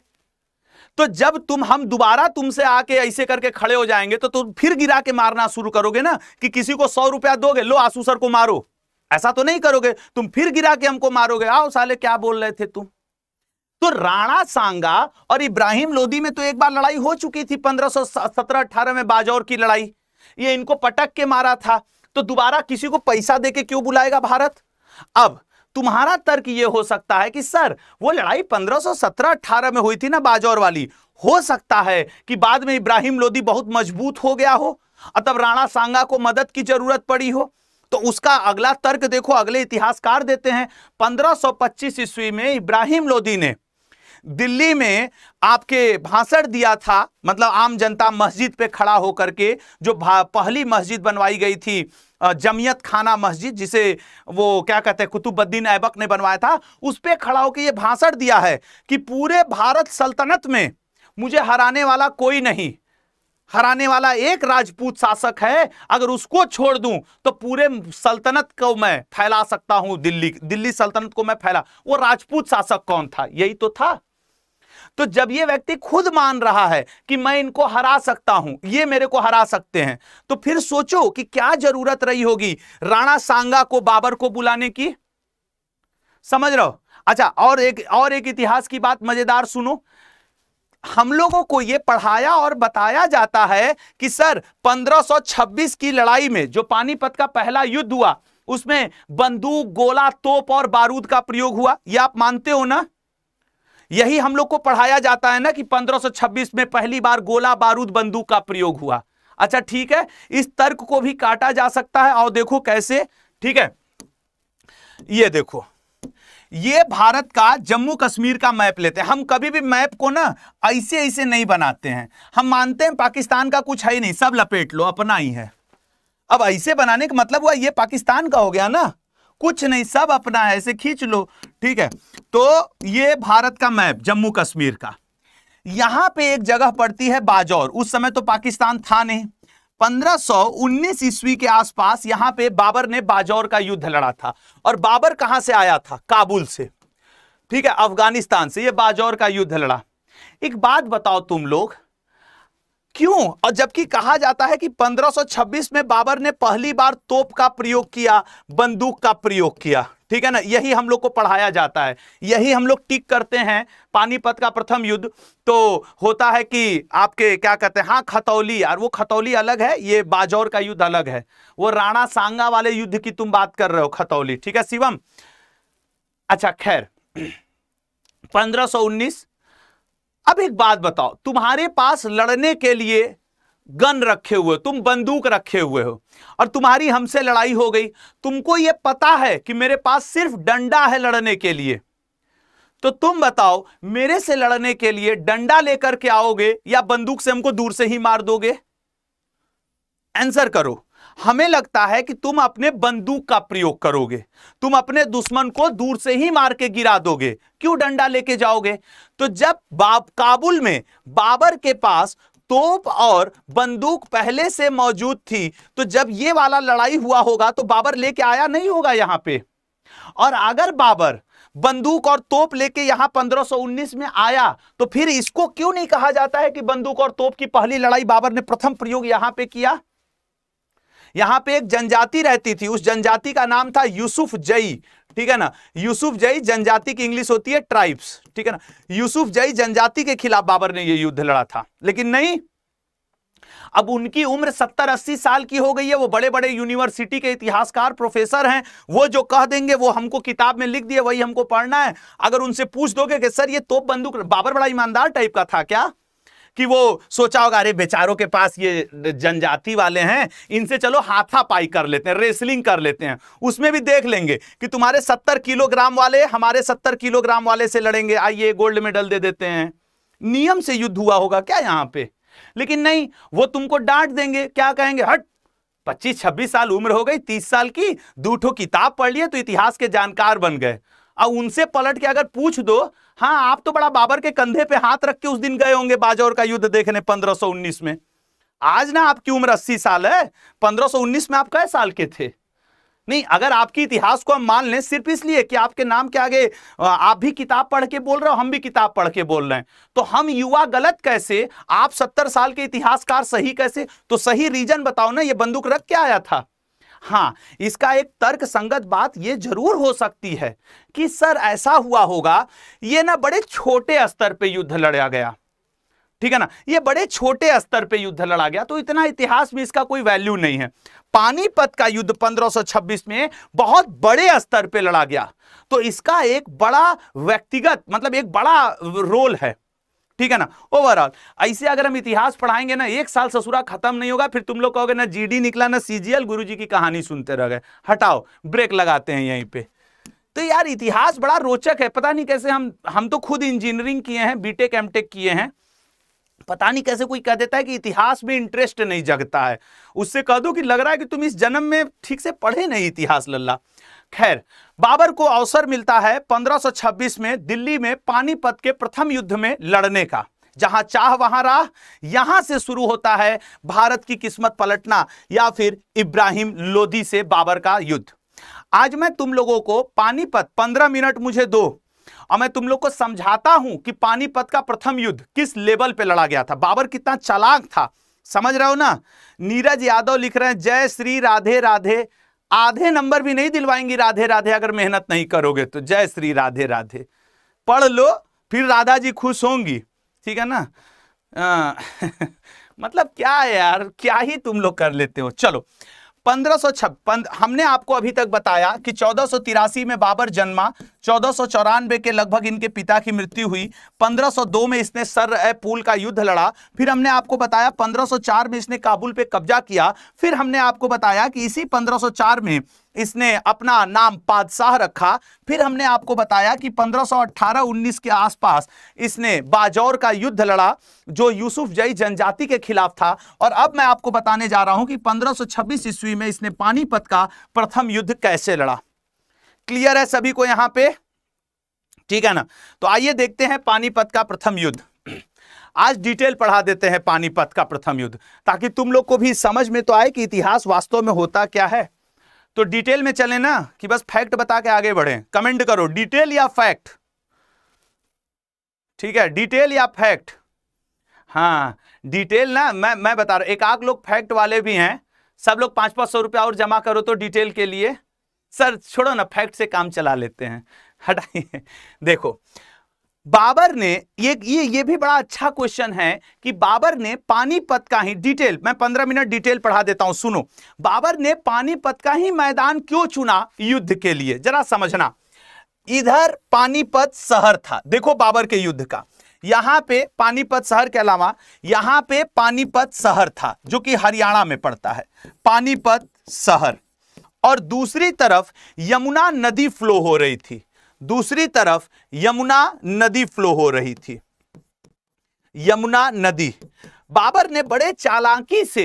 तो जब तुम हम दोबारा तुमसे आके ऐसे करके खड़े हो जाएंगे तो तुम फिर गिरा के मारना शुरू करोगे ना कि किसी को सौ रुपया दोगे लो आंसू सर को मारो ऐसा तो नहीं करोगे तुम फिर गिरा के हमको मारोगे आओ साले क्या बोल रहे थे तुम तो राणा सांगा और इब्राहिम लोदी में तो एक बार लड़ाई हो चुकी थी पंद्रह सौ सत्रह अठारह में बाजौर की लड़ाई ये इनको पटक के मारा था तो दोबारा किसी को पैसा देके क्यों बुलाएगा भारत अब तुम्हारा तर्क यह हो सकता है कि सर वो लड़ाई 1517-18 में हुई थी ना बाजौर वाली हो सकता है कि बाद में इब्राहिम लोदी बहुत मजबूत हो गया हो अतब राणा सांगा को मदद की जरूरत पड़ी हो तो उसका अगला तर्क देखो अगले इतिहासकार देते हैं 1525 ईस्वी में इब्राहिम लोदी ने दिल्ली में आपके भाषण दिया था मतलब आम जनता मस्जिद पे खड़ा होकर के जो पहली मस्जिद बनवाई गई थी जमियत खाना मस्जिद जिसे वो क्या कहते हैं कुतुबुद्दीन ऐबक ने बनवाया था उस पर खड़ा होकर ये भाषण दिया है कि पूरे भारत सल्तनत में मुझे हराने वाला कोई नहीं हराने वाला एक राजपूत शासक है अगर उसको छोड़ दूं तो पूरे सल्तनत को मैं फैला सकता हूं दिल्ली दिल्ली सल्तनत को मैं फैला वो राजपूत शासक कौन था यही तो था तो जब ये व्यक्ति खुद मान रहा है कि मैं इनको हरा सकता हूं ये मेरे को हरा सकते हैं तो फिर सोचो कि क्या जरूरत रही होगी राणा सांगा को बाबर को बुलाने की समझ रहे हो अच्छा और एक और एक इतिहास की बात मजेदार सुनो हम लोगों को यह पढ़ाया और बताया जाता है कि सर 1526 की लड़ाई में जो पानीपत का पहला युद्ध हुआ उसमें बंदूक गोला तोप और बारूद का प्रयोग हुआ यह आप मानते हो ना यही हम लोग को पढ़ाया जाता है ना कि 1526 में पहली बार गोला बारूद बंदूक का प्रयोग हुआ अच्छा ठीक है इस तर्क को भी काटा जा सकता है और देखो कैसे ठीक है ये देखो ये भारत का जम्मू कश्मीर का मैप लेते हैं हम कभी भी मैप को ना ऐसे ऐसे नहीं बनाते हैं हम मानते हैं पाकिस्तान का कुछ है ही नहीं सब लपेट लो अपना ही है अब ऐसे बनाने का मतलब हुआ ये पाकिस्तान का हो गया ना कुछ नहीं सब अपना है ऐसे खींच लो ठीक है तो ये भारत का मैप जम्मू कश्मीर का यहां पे एक जगह पड़ती है बाजौर उस समय तो पाकिस्तान था नहीं पंद्रह सौ उन्नीस ईस्वी के आसपास यहां पे बाबर ने बाजौर का युद्ध लड़ा था और बाबर कहां से आया था काबुल से ठीक है अफगानिस्तान से ये बाजौर का युद्ध लड़ा एक बात बताओ तुम लोग क्यों और जबकि कहा जाता है कि 1526 में बाबर ने पहली बार तोप का प्रयोग किया बंदूक का प्रयोग किया ठीक है ना यही हम लोग को पढ़ाया जाता है यही हम लोग टिक करते हैं पानीपत का प्रथम युद्ध तो होता है कि आपके क्या कहते हैं हाँ खतौली यार वो खतौली अलग है ये बाजौर का युद्ध अलग है वो राणा सांगा वाले युद्ध की तुम बात कर रहे हो खतौली ठीक है शिवम अच्छा खैर 1519 अब एक बात बताओ तुम्हारे पास लड़ने के लिए गन रखे हुए तुम बंदूक रखे हुए हो और तुम्हारी हमसे लड़ाई हो गई तुमको यह पता है कि मेरे पास सिर्फ डंडा है लड़ने के लिए तो तुम बताओ मेरे से लड़ने के लिए डंडा लेकर के आओगे या बंदूक से हमको दूर से ही मार दोगे आंसर करो हमें लगता है कि तुम अपने बंदूक का प्रयोग करोगे तुम अपने दुश्मन को दूर से ही मार के गिरा दोगे क्यों डंडा लेके जाओगे तो जब बाब काबुल में बाबर के पास तोप और बंदूक पहले से मौजूद थी तो जब ये वाला लड़ाई हुआ होगा तो बाबर लेके आया नहीं होगा यहां पे और अगर बाबर बंदूक और तोप लेके यहां 1519 में आया तो फिर इसको क्यों नहीं कहा जाता है कि बंदूक और तोप की पहली लड़ाई बाबर ने प्रथम प्रयोग यहां पे किया यहां पे एक जनजाति रहती थी उस जनजाति का नाम था यूसुफ जई ठीक है ना यूसुफ जई जनजाति की इंग्लिश होती है ट्राइब्स ठीक है ना यूसुफ जई जनजाति के खिलाफ बाबर ने यह युद्ध लड़ा था लेकिन नहीं अब उनकी उम्र सत्तर अस्सी साल की हो गई है वो बड़े बड़े यूनिवर्सिटी के इतिहासकार प्रोफेसर हैं वो जो कह देंगे वो हमको किताब में लिख दिए वही हमको पढ़ना है अगर उनसे पूछ दोगे कि सर ये तोप बंदूक बाबर बड़ा ईमानदार टाइप का था क्या कि वो सोचा होगा अरे बेचारों के पास ये जनजाति वाले हैं इनसे चलो हाथापाई कर लेते हैं रेसलिंग कर लेते हैं उसमें भी देख लेंगे कि तुम्हारे सत्तर किलोग्राम वाले हमारे सत्तर किलोग्राम वाले से लड़ेंगे आइए गोल्ड मेडल दे देते हैं नियम से युद्ध हुआ होगा क्या यहां पे लेकिन नहीं वो तुमको डांट देंगे क्या कहेंगे हट पच्चीस छब्बीस साल उम्र हो गई तीस साल की दूठो किताब पढ़ लिए तो इतिहास के जानकार बन गए और उनसे पलट के अगर पूछ दो हाँ आप तो बड़ा बाबर के कंधे पे हाथ रख के उस दिन गए होंगे बाजौर का युद्ध देखने 1519 में आज ना आपकी उम्र 80 साल है 1519 में आप कै साल के थे नहीं अगर आपकी इतिहास को हम मान लें सिर्फ इसलिए कि आपके नाम के आगे आप भी किताब पढ़ के बोल रहे हो हम भी किताब पढ़ के बोल रहे हैं तो हम युवा गलत कैसे आप सत्तर साल के इतिहासकार सही कैसे तो सही रीजन बताओ ना ये बंदूक रख के आया था हाँ इसका एक तर्क संगत बात यह जरूर हो सकती है कि सर ऐसा हुआ होगा यह ना बड़े छोटे स्तर पे युद्ध लड़ा गया ठीक है ना ये बड़े छोटे स्तर पे युद्ध लड़ा गया तो इतना इतिहास में इसका कोई वैल्यू नहीं है पानीपत का युद्ध 1526 में बहुत बड़े स्तर पे लड़ा गया तो इसका एक बड़ा व्यक्तिगत मतलब एक बड़ा रोल है ठीक है ना ओवरऑल ऐसे अगर हम इतिहास पढ़ाएंगे ना एक साल ससुरा खत्म नहीं होगा फिर तुम लोग कहोगे ना जीडी निकला ना सीजीएल गुरुजी की कहानी सुनते रह गए हटाओ ब्रेक लगाते हैं यहीं पे तो यार इतिहास बड़ा रोचक है पता नहीं कैसे हम हम तो खुद इंजीनियरिंग किए हैं बीटेक एमटेक किए हैं पता नहीं कैसे कोई कह देता है कि इतिहास में इंटरेस्ट नहीं जगता है उससे कह दो कि लग रहा है कि तुम इस जन्म में ठीक से पढ़े नहीं इतिहास लल्ला खैर बाबर को अवसर मिलता है 1526 में दिल्ली में पानीपत के प्रथम युद्ध में लड़ने का जहां चाह वहां राह यहां से शुरू होता है भारत की किस्मत पलटना या फिर इब्राहिम लोधी से बाबर का युद्ध आज मैं तुम लोगों को पानीपत 15 मिनट मुझे दो और मैं तुम लोग को समझाता हूं कि पानीपत का प्रथम युद्ध किस लेवल पे लड़ा गया था बाबर कितना चलाक था समझ रहे हो ना नीरज यादव लिख रहे हैं जय श्री राधे राधे आधे नंबर भी नहीं दिलवाएंगी राधे राधे अगर मेहनत नहीं करोगे तो जय श्री राधे राधे पढ़ लो फिर राधा जी खुश होंगी ठीक है ना आ, मतलब क्या है यार क्या ही तुम लोग कर लेते हो चलो पंद्रह सौ हमने आपको अभी तक बताया कि चौदह में बाबर जन्मा चौदह के लगभग इनके पिता की मृत्यु हुई 1502 में इसने सर ए पुल का युद्ध लड़ा फिर हमने आपको बताया 1504 में इसने काबुल पे कब्जा किया फिर हमने आपको बताया कि इसी 1504 में इसने अपना नाम बादशाह रखा फिर हमने आपको बताया कि 1518-19 के आसपास इसने बाजौर का युद्ध लड़ा जो यूसुफ जई जनजाति के खिलाफ था और अब मैं आपको बताने जा रहा हूं कि 1526 ईस्वी में इसने पानीपत का प्रथम युद्ध कैसे लड़ा क्लियर है सभी को यहां पे ठीक है ना तो आइए देखते हैं पानीपत का प्रथम युद्ध आज डिटेल पढ़ा देते हैं पानीपत का प्रथम युद्ध ताकि तुम लोग को भी समझ में तो आए कि इतिहास वास्तव में होता क्या है तो डिटेल में चले ना कि बस फैक्ट बता के आगे बढ़े कमेंट करो डिटेल या फैक्ट ठीक है डिटेल या फैक्ट हाँ डिटेल ना मैं मैं बता रहा हूं एक आग लोग फैक्ट वाले भी हैं सब लोग पांच पांच सौ रुपया और जमा करो तो डिटेल के लिए सर छोड़ो ना फैक्ट से काम चला लेते हैं हटाइए देखो बाबर ने ये ये ये भी बड़ा अच्छा क्वेश्चन है कि बाबर ने पानीपत का ही डिटेल मैं पंद्रह मिनट डिटेल पढ़ा देता हूं सुनो बाबर ने पानीपत का ही मैदान क्यों चुना युद्ध के लिए जरा समझना इधर पानीपत शहर था देखो बाबर के युद्ध का यहां पे पानीपत शहर के अलावा यहां पे पानीपत शहर था जो कि हरियाणा में पड़ता है पानीपत शहर और दूसरी तरफ यमुना नदी फ्लो हो रही थी दूसरी तरफ यमुना नदी फ्लो हो रही थी यमुना नदी बाबर ने बड़े चालाकी से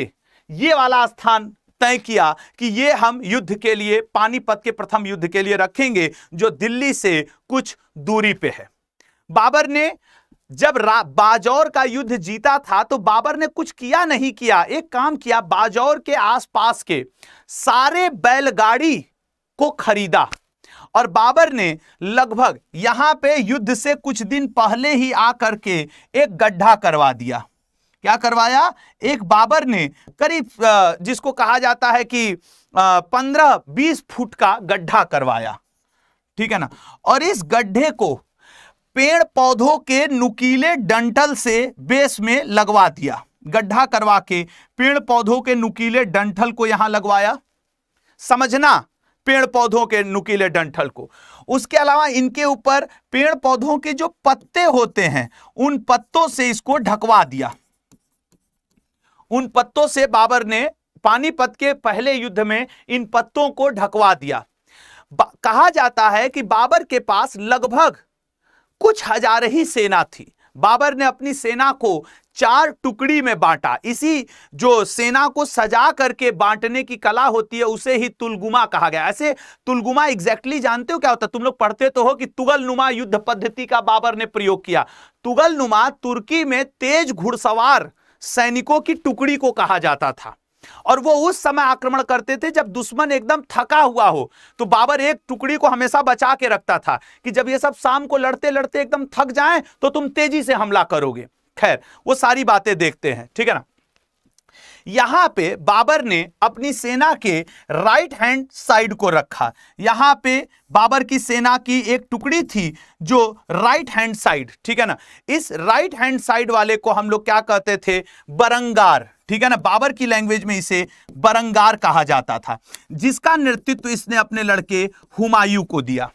ये वाला स्थान तय किया कि ये हम युद्ध के लिए पानीपत के प्रथम युद्ध के लिए रखेंगे जो दिल्ली से कुछ दूरी पे है बाबर ने जब बाजौर का युद्ध जीता था तो बाबर ने कुछ किया नहीं किया एक काम किया बाजौर के आसपास के सारे बैलगाड़ी को खरीदा और बाबर ने लगभग यहां पे युद्ध से कुछ दिन पहले ही आकर के एक गड्ढा करवा दिया क्या करवाया एक बाबर ने करीब जिसको कहा जाता है कि पंद्रह बीस फुट का गड्ढा करवाया ठीक है ना और इस गड्ढे को पेड़ पौधों के नुकीले डंठल से बेस में लगवा दिया गड्ढा करवा के पेड़ पौधों के नुकीले डंठल को यहां लगवाया समझना पेड़ पौधों के नुकीले डंठल को उसके अलावा इनके ऊपर पेड़ पौधों के जो पत्ते होते हैं उन पत्तों से इसको ढकवा दिया उन पत्तों से बाबर ने पानीपत के पहले युद्ध में इन पत्तों को ढकवा दिया कहा जाता है कि बाबर के पास लगभग कुछ हजार ही सेना थी बाबर ने अपनी सेना को चार टुकड़ी में बांटा इसी जो सेना को सजा करके बांटने की कला होती है उसे ही तुलगुमा कहा गया ऐसे तुलगुमा एग्जैक्टली जानते हो क्या होता है तुम लोग पढ़ते तो हो कि तुगल नुमा युद्ध पद्धति का बाबर ने प्रयोग किया तुगल नुमा तुर्की में तेज घुड़सवार सैनिकों की टुकड़ी को कहा जाता था और वो उस समय आक्रमण करते थे जब दुश्मन एकदम थका हुआ हो तो बाबर एक टुकड़ी को हमेशा बचा के रखता था कि जब ये सब शाम को लड़ते लड़ते एकदम थक जाएं तो तुम तेजी से हमला करोगे खैर वो सारी बातें देखते हैं ठीक है ना यहां पे बाबर ने अपनी सेना के राइट हैंड साइड को रखा यहां पे बाबर की सेना की एक टुकड़ी थी जो राइट हैंड साइड ठीक है ना इस राइट हैंड साइड वाले को हम लोग क्या कहते थे बरंगार ठीक है ना बाबर की लैंग्वेज में इसे बरंगार कहा जाता था जिसका नेतृत्व इसने अपने लड़के हुमायूं को दिया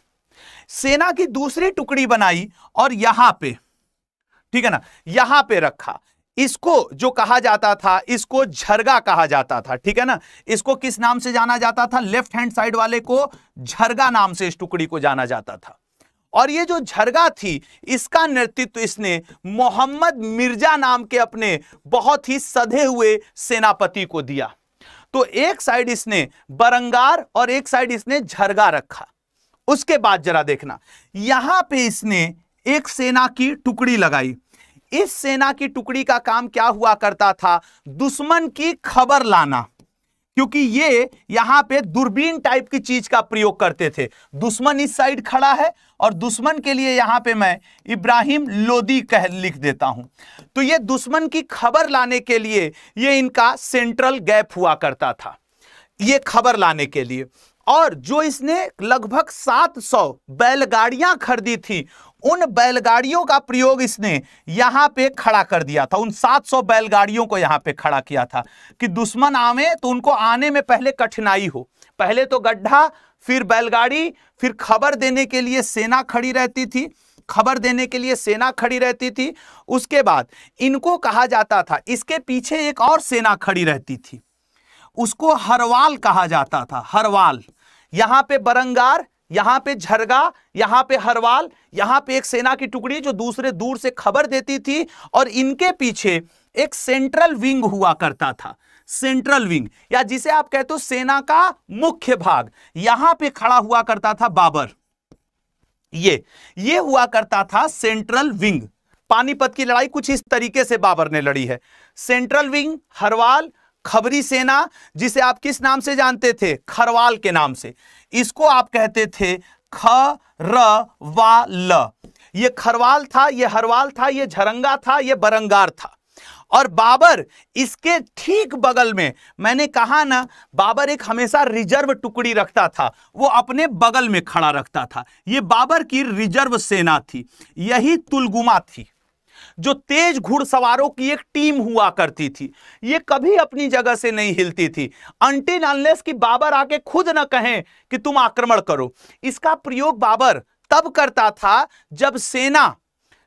सेना की दूसरी टुकड़ी बनाई और यहां पे ठीक है ना यहां पे रखा इसको जो कहा जाता था इसको झरगा कहा जाता था ठीक है ना इसको किस नाम से जाना जाता था लेफ्ट हैंड साइड वाले को झरगा नाम से इस टुकड़ी को जाना जाता था और ये जो झरगा थी इसका नेतृत्व इसने मोहम्मद मिर्जा नाम के अपने बहुत ही सधे हुए सेनापति को दिया तो एक साइड इसने बरंगार और एक साइड इसने झरगा रखा उसके बाद जरा देखना यहां पे इसने एक सेना की टुकड़ी लगाई इस सेना की टुकड़ी का काम क्या हुआ करता था दुश्मन की खबर लाना क्योंकि ये यहां पे दूरबीन टाइप की चीज का प्रयोग करते थे दुश्मन इस साइड खड़ा है और दुश्मन के लिए यहां पे मैं इब्राहिम लोदी कह लिख देता हूं तो ये दुश्मन की खबर लाने के लिए ये इनका सेंट्रल गैप हुआ करता था ये खबर लाने के लिए और जो इसने लगभग 700 बैलगाड़ियां खरीदी थी उन बैलगाड़ियों का प्रयोग इसने यहां पे खड़ा कर दिया था उन 700 बैलगाड़ियों को यहां पे खड़ा किया था कि दुश्मन आवे तो उनको आने में पहले कठिनाई हो पहले तो गड्ढा फिर बैलगाड़ी फिर खबर देने के लिए सेना खड़ी रहती थी खबर देने के लिए सेना खड़ी रहती थी उसके बाद इनको कहा जाता था इसके पीछे एक और सेना खड़ी रहती थी उसको हरवाल कहा जाता था हरवाल यहां पे बरंगार यहां पे झरगा यहां पे हरवाल यहां पे एक सेना की टुकड़ी जो दूसरे दूर से खबर देती थी और इनके पीछे एक सेंट्रल विंग हुआ करता था सेंट्रल विंग या जिसे आप कहते हो सेना का मुख्य भाग यहां पे खड़ा हुआ करता था बाबर ये ये हुआ करता था सेंट्रल विंग पानीपत की लड़ाई कुछ इस तरीके से बाबर ने लड़ी है सेंट्रल विंग हरवाल खबरी सेना जिसे आप किस नाम से जानते थे खरवाल के नाम से इसको आप कहते थे ख र वा ल ये खरवाल था ये हरवाल था ये झरंगा था ये बरंगार था और बाबर इसके ठीक बगल में मैंने कहा ना बाबर एक हमेशा रिजर्व टुकड़ी रखता था वो अपने बगल में खड़ा रखता था ये बाबर की रिजर्व सेना थी यही तुलगुमा थी जो तेज घुड़सवारों की एक टीम हुआ करती थी ये कभी अपनी जगह से नहीं हिलती थी अंटिन अनलेस की बाबर आके खुद ना कहें कि तुम आक्रमण करो इसका प्रयोग बाबर तब करता था जब सेना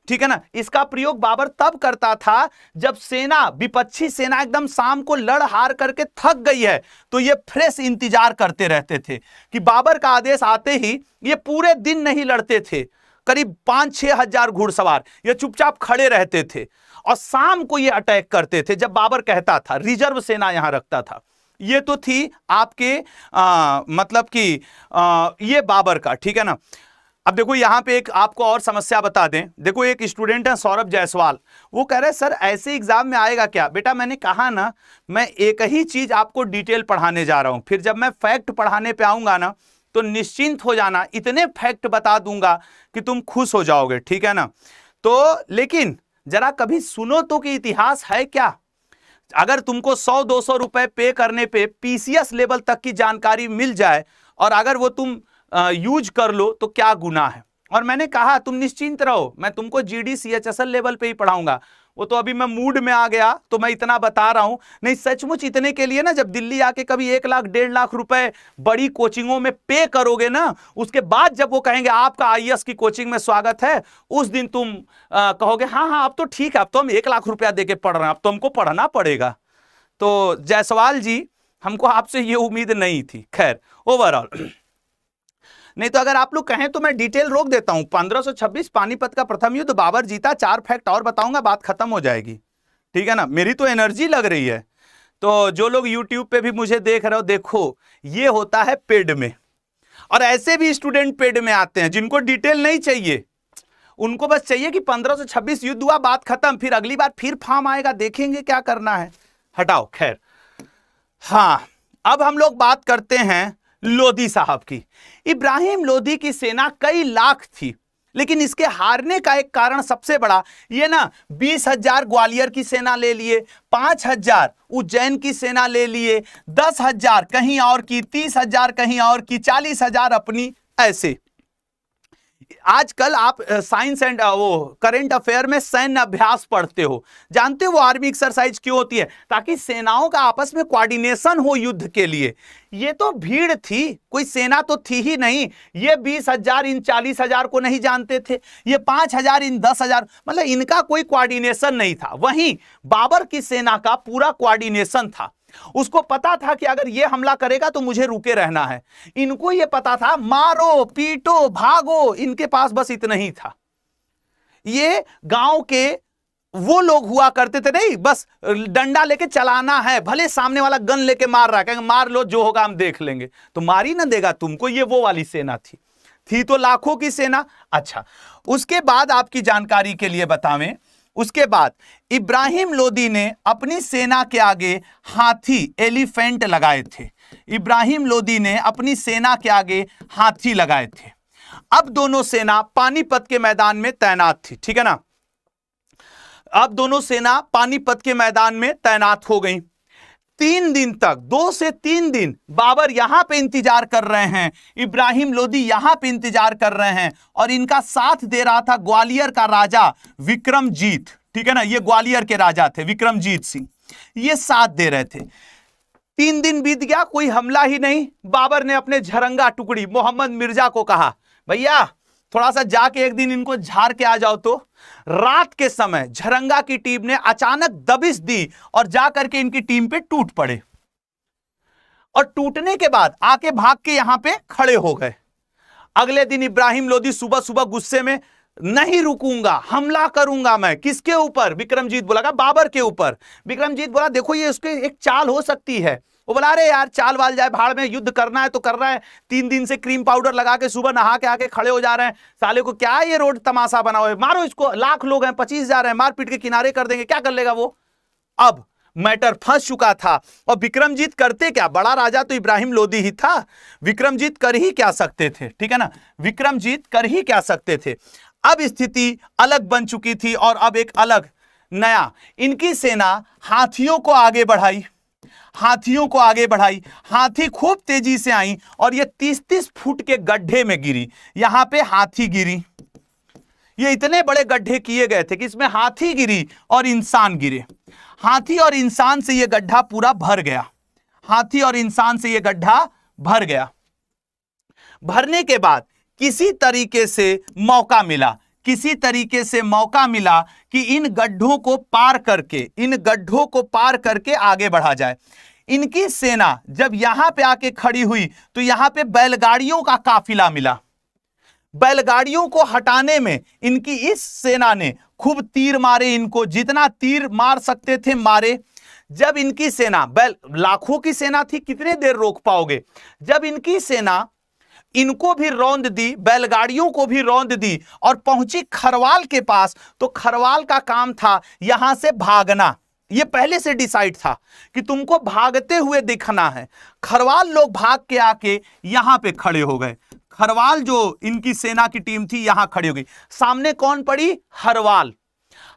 ठीक है ना इसका प्रयोग बाबर तब करता था जब सेना विपक्षी सेना एकदम शाम को लड़ हार करके थक गई है तो ये फ्रेश इंतजार करते रहते थे कि बाबर का आदेश आते ही ये पूरे दिन नहीं लड़ते थे करीब पांच छह हजार घुड़सवार ये चुपचाप खड़े रहते थे और शाम को ये अटैक करते थे जब बाबर कहता था रिजर्व सेना यहां रखता था ये तो थी आपके आ, मतलब कि ये बाबर का ठीक है ना अब देखो यहाँ पे एक आपको और समस्या बता दें देखो एक स्टूडेंट है सौरभ जायसवाल वो कह रहे हैं सर ऐसे एग्जाम में आएगा क्या बेटा मैंने कहा ना मैं एक ही चीज़ आपको डिटेल पढ़ाने जा रहा हूँ फिर जब मैं फैक्ट पढ़ाने पे आऊंगा ना तो निश्चिंत हो जाना इतने फैक्ट बता दूंगा कि तुम खुश हो जाओगे ठीक है ना तो लेकिन जरा कभी सुनो तो कि इतिहास है क्या अगर तुमको 100-200 रुपए पे करने पे पीसीएस लेवल तक की जानकारी मिल जाए और अगर वो तुम आ, यूज कर लो तो क्या गुना है और मैंने कहा तुम निश्चिंत रहो मैं तुमको G D C H S L level पे ही पढ़ाऊंगा वो तो अभी मैं मूड में आ गया तो मैं इतना बता रहा हूं नहीं सचमुच इतने के लिए ना जब दिल्ली आके कभी एक लाख डेढ़ लाख रुपए बड़ी कोचिंगों में पे करोगे ना उसके बाद जब वो कहेंगे आपका आई e की कोचिंग में स्वागत है उस दिन तुम आ, कहोगे हाँ हाँ अब तो ठीक है अब तो हम एक लाख रुपया दे के पढ़ रहे हैं अब तो हमको पढ़ना पड़ेगा तो जायसवाल जी हमको आपसे ये उम्मीद नहीं थी खैर ओवरऑल नहीं तो अगर आप लोग कहें तो मैं डिटेल रोक देता हूं 1526 पानीपत का प्रथम युद्ध बाबर जीता चार फैक्ट और बताऊंगा बात खत्म हो जाएगी ठीक है ना मेरी तो एनर्जी लग रही है तो जो लोग यूट्यूब पे भी मुझे देख रहे हो देखो ये होता है पेड में और ऐसे भी स्टूडेंट पेड में आते हैं जिनको डिटेल नहीं चाहिए उनको बस चाहिए कि पंद्रह युद्ध हुआ बात खत्म फिर अगली बार फिर फार्म आएगा देखेंगे क्या करना है हटाओ खैर हाँ अब हम लोग बात करते हैं लोधी साहब की इब्राहिम लोधी की सेना कई लाख थी लेकिन इसके हारने का एक कारण सबसे बड़ा ये ना बीस हजार ग्वालियर की सेना ले लिए पांच हजार उज्जैन की सेना ले लिए दस हजार कहीं और की तीस हजार कहीं और की चालीस हजार अपनी ऐसे आजकल आप साइंस एंड वो करंट अफेयर में सैन्य अभ्यास पढ़ते हो जानते हो आर्मी एक्सरसाइज क्यों होती है ताकि सेनाओं का आपस में कोऑर्डिनेशन हो युद्ध के लिए ये तो भीड़ थी कोई सेना तो थी ही नहीं ये बीस हजार इन चालीस हजार को नहीं जानते थे ये पांच हजार इन दस हजार मतलब इनका कोई कोऑर्डिनेशन नहीं था वहीं बाबर की सेना का पूरा कोऑर्डिनेशन था उसको पता था कि अगर ये हमला करेगा तो मुझे रुके रहना है इनको ये पता था मारो पीटो भागो इनके पास बस इतना ही था ये गांव के वो लोग हुआ करते थे नहीं बस डंडा लेके चलाना है भले सामने वाला गन लेके मार रहा कहेंगे मार लो जो होगा हम देख लेंगे तो मार ही ना देगा तुमको ये वो वाली सेना थी थी तो लाखों की सेना अच्छा उसके बाद आपकी जानकारी के लिए बतावें उसके बाद इब्राहिम लोदी ने अपनी सेना के आगे हाथी एलिफेंट लगाए थे इब्राहिम लोदी ने अपनी सेना के आगे हाथी लगाए थे अब दोनों सेना पानीपत के मैदान में तैनात थी ठीक है ना अब दोनों सेना पानीपत के मैदान में तैनात हो गई तीन दिन तक दो से तीन दिन बाबर यहां पे इंतजार कर रहे हैं इब्राहिम लोदी यहां पे इंतजार कर रहे हैं और इनका साथ दे रहा था ग्वालियर का राजा विक्रमजीत ठीक है ना ये ग्वालियर के राजा थे विक्रमजीत सिंह ये साथ दे रहे थे तीन दिन बीत गया कोई हमला ही नहीं बाबर ने अपने झरंगा टुकड़ी मोहम्मद मिर्जा को कहा भैया थोड़ा सा जाके एक दिन इनको झार के आ जाओ तो रात के समय झरंगा की टीम ने अचानक दबिश दी और जाकर के इनकी टीम पे टूट पड़े और टूटने के बाद आके भाग के यहां पे खड़े हो गए अगले दिन इब्राहिम लोधी सुबह सुबह गुस्से में नहीं रुकूंगा हमला करूंगा मैं किसके ऊपर विक्रमजीत बोला बाबर के ऊपर विक्रमजीत बोला देखो ये उसके एक चाल हो सकती है वो बोला अरे यार चाल वाल जाए भाड़ में युद्ध करना है तो कर रहा है तीन दिन से क्रीम पाउडर लगा के सुबह नहा के आके खड़े हो जा रहे हैं साले को क्या ये रोड तमाशा बना हुआ है मारो इसको लाख लोग हैं पच्चीस हजार हैं मारपीट के किनारे कर देंगे क्या कर लेगा वो अब मैटर फंस चुका था और विक्रमजीत करते क्या बड़ा राजा तो इब्राहिम लोदी ही था विक्रमजीत कर ही क्या सकते थे ठीक है ना विक्रमजीत कर ही क्या सकते थे अब स्थिति अलग बन चुकी थी और अब एक अलग नया इनकी सेना हाथियों को आगे बढ़ाई हाथियों को आगे बढ़ाई हाथी खूब तेजी से आई और ये तीस तीस फुट के गड्ढे में गिरी यहां पे हाथी गिरी ये इतने बड़े गड्ढे किए गए थे कि इसमें हाथी गिरी और इंसान गिरे हाथी और इंसान से यह गड्ढा पूरा भर गया हाथी और इंसान से यह गड्ढा भर गया भरने के बाद किसी तरीके से मौका मिला किसी तरीके से मौका मिला कि इन गड्ढों को पार करके इन गड्ढों को पार करके आगे बढ़ा जाए इनकी सेना जब यहां पे आके खड़ी हुई तो यहां पे बैलगाड़ियों का काफिला मिला बैलगाड़ियों को हटाने में इनकी इस सेना ने खूब तीर मारे इनको जितना तीर मार सकते थे मारे जब इनकी सेना बैल लाखों की सेना थी कितने देर रोक पाओगे जब इनकी सेना इनको भी रौंद दी बैलगाड़ियों को भी रौंद दी और पहुंची खरवाल के पास तो खरवाल का काम था यहां से भागना ये पहले से डिसाइड था कि तुमको भागते हुए दिखना है खरवाल लोग भाग के आके यहां पे खड़े हो गए खरवाल जो इनकी सेना की टीम थी यहां खड़ी हो गई सामने कौन पड़ी हरवाल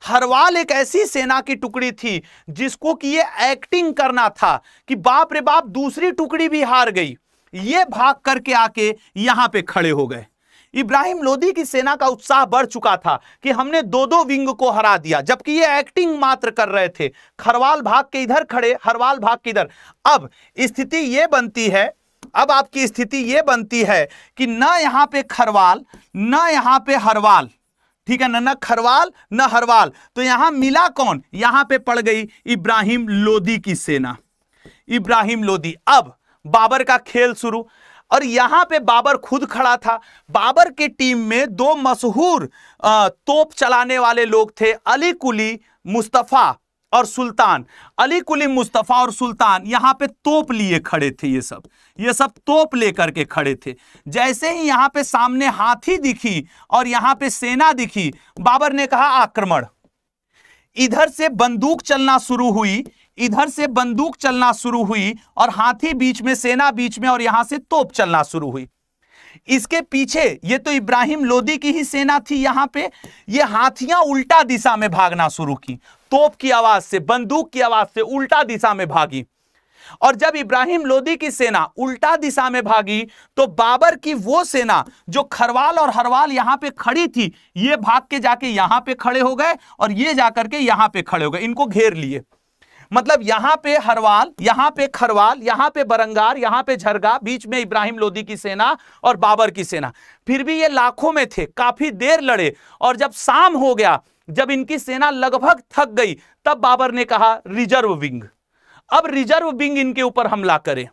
हरवाल एक ऐसी सेना की टुकड़ी थी जिसको कि ये एक्टिंग करना था कि बाप रे बाप दूसरी टुकड़ी भी हार गई ये भाग करके आके यहां पे खड़े हो गए इब्राहिम लोधी की सेना का उत्साह बढ़ चुका था कि हमने दो दो विंग को हरा दिया जबकि ये एक्टिंग मात्र कर रहे थे खरवाल भाग के इधर खड़े हरवाल भाग के इधर अब स्थिति ये बनती है अब आपकी स्थिति ये बनती है कि न यहां पे खरवाल न यहां पे हरवाल ठीक है ना न खरवाल न हरवाल तो यहां मिला कौन यहां पे पड़ गई इब्राहिम लोदी की सेना इब्राहिम लोदी अब बाबर का खेल शुरू और यहां पे बाबर खुद खड़ा था बाबर के टीम में दो मशहूर तोप चलाने वाले लोग थे अली कुली मुस्तफ़ा और सुल्तान अली कुली मुस्तफ़ा और सुल्तान यहाँ पे तोप लिए खड़े थे ये सब ये सब तोप लेकर के खड़े थे जैसे ही यहाँ पे सामने हाथी दिखी और यहाँ पे सेना दिखी बाबर ने कहा आक्रमण इधर से बंदूक चलना शुरू हुई इधर से बंदूक चलना शुरू हुई और हाथी बीच में सेना बीच में और यहां से तोप चलना शुरू हुई इसके पीछे ये तो इब्राहिम लोदी की ही सेना थी यहां पे ये हाथियां उल्टा दिशा में भागना शुरू की तोप की आवाज से बंदूक की आवाज से उल्टा दिशा में भागी और जब इब्राहिम लोदी की सेना उल्टा दिशा में भागी तो बाबर की वो सेना जो खरवाल और हरवाल यहां पे खड़ी थी ये भाग के जाके यहां पे खड़े हो गए और ये जाकर के यहां पे खड़े हो गए इनको घेर लिए मतलब यहां पे हरवाल यहां पे खरवाल यहां पे बरंगार यहां पे झरगा बीच में इब्राहिम लोदी की सेना और बाबर की सेना फिर भी ये लाखों में थे काफी देर लड़े और जब शाम हो गया जब इनकी सेना लगभग थक गई तब बाबर ने कहा रिजर्व विंग अब रिजर्व विंग इनके ऊपर हमला करे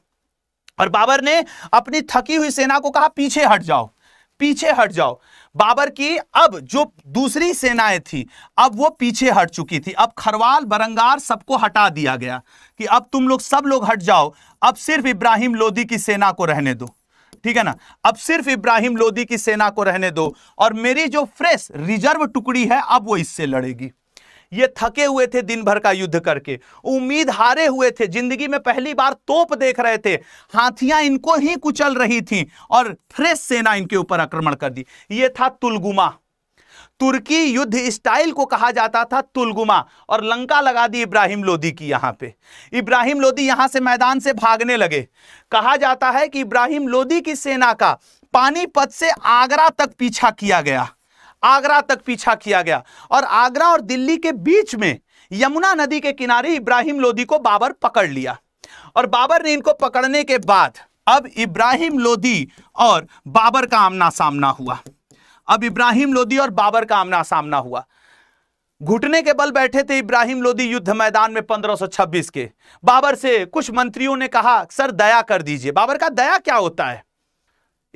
और बाबर ने अपनी थकी हुई सेना को कहा पीछे हट जाओ पीछे हट जाओ बाबर की अब जो दूसरी सेनाएं थी अब वो पीछे हट चुकी थी अब खरवाल बरंगार सबको हटा दिया गया कि अब तुम लोग सब लोग हट जाओ अब सिर्फ इब्राहिम लोदी की सेना को रहने दो ठीक है ना अब सिर्फ इब्राहिम लोदी की सेना को रहने दो और मेरी जो फ्रेश रिजर्व टुकड़ी है अब वो इससे लड़ेगी ये थके हुए थे दिन भर का युद्ध करके उम्मीद हारे हुए थे जिंदगी में पहली बार तोप देख रहे थे हाथियां इनको ही कुचल रही थी और फ्रेश सेना इनके ऊपर आक्रमण कर दी ये था तुलगुमा तुर्की युद्ध स्टाइल को कहा जाता था तुलगुमा और लंका लगा दी इब्राहिम लोदी की यहाँ पे इब्राहिम लोदी यहां से मैदान से भागने लगे कहा जाता है कि इब्राहिम लोदी की सेना का पानीपत से आगरा तक पीछा किया गया आगरा तक पीछा किया गया और आगरा और दिल्ली के बीच में यमुना नदी के किनारे इब्राहिम लोधी को बाबर पकड़ लिया और बाबर ने इनको पकड़ने के बाद अब इब्राहिम लोधी और बाबर का आमना सामना हुआ अब इब्राहिम लोधी और बाबर का आमना सामना हुआ घुटने के बल बैठे थे इब्राहिम लोधी युद्ध मैदान में 1526 के बाबर से कुछ मंत्रियों ने कहा सर दया कर दीजिए बाबर का दया क्या होता है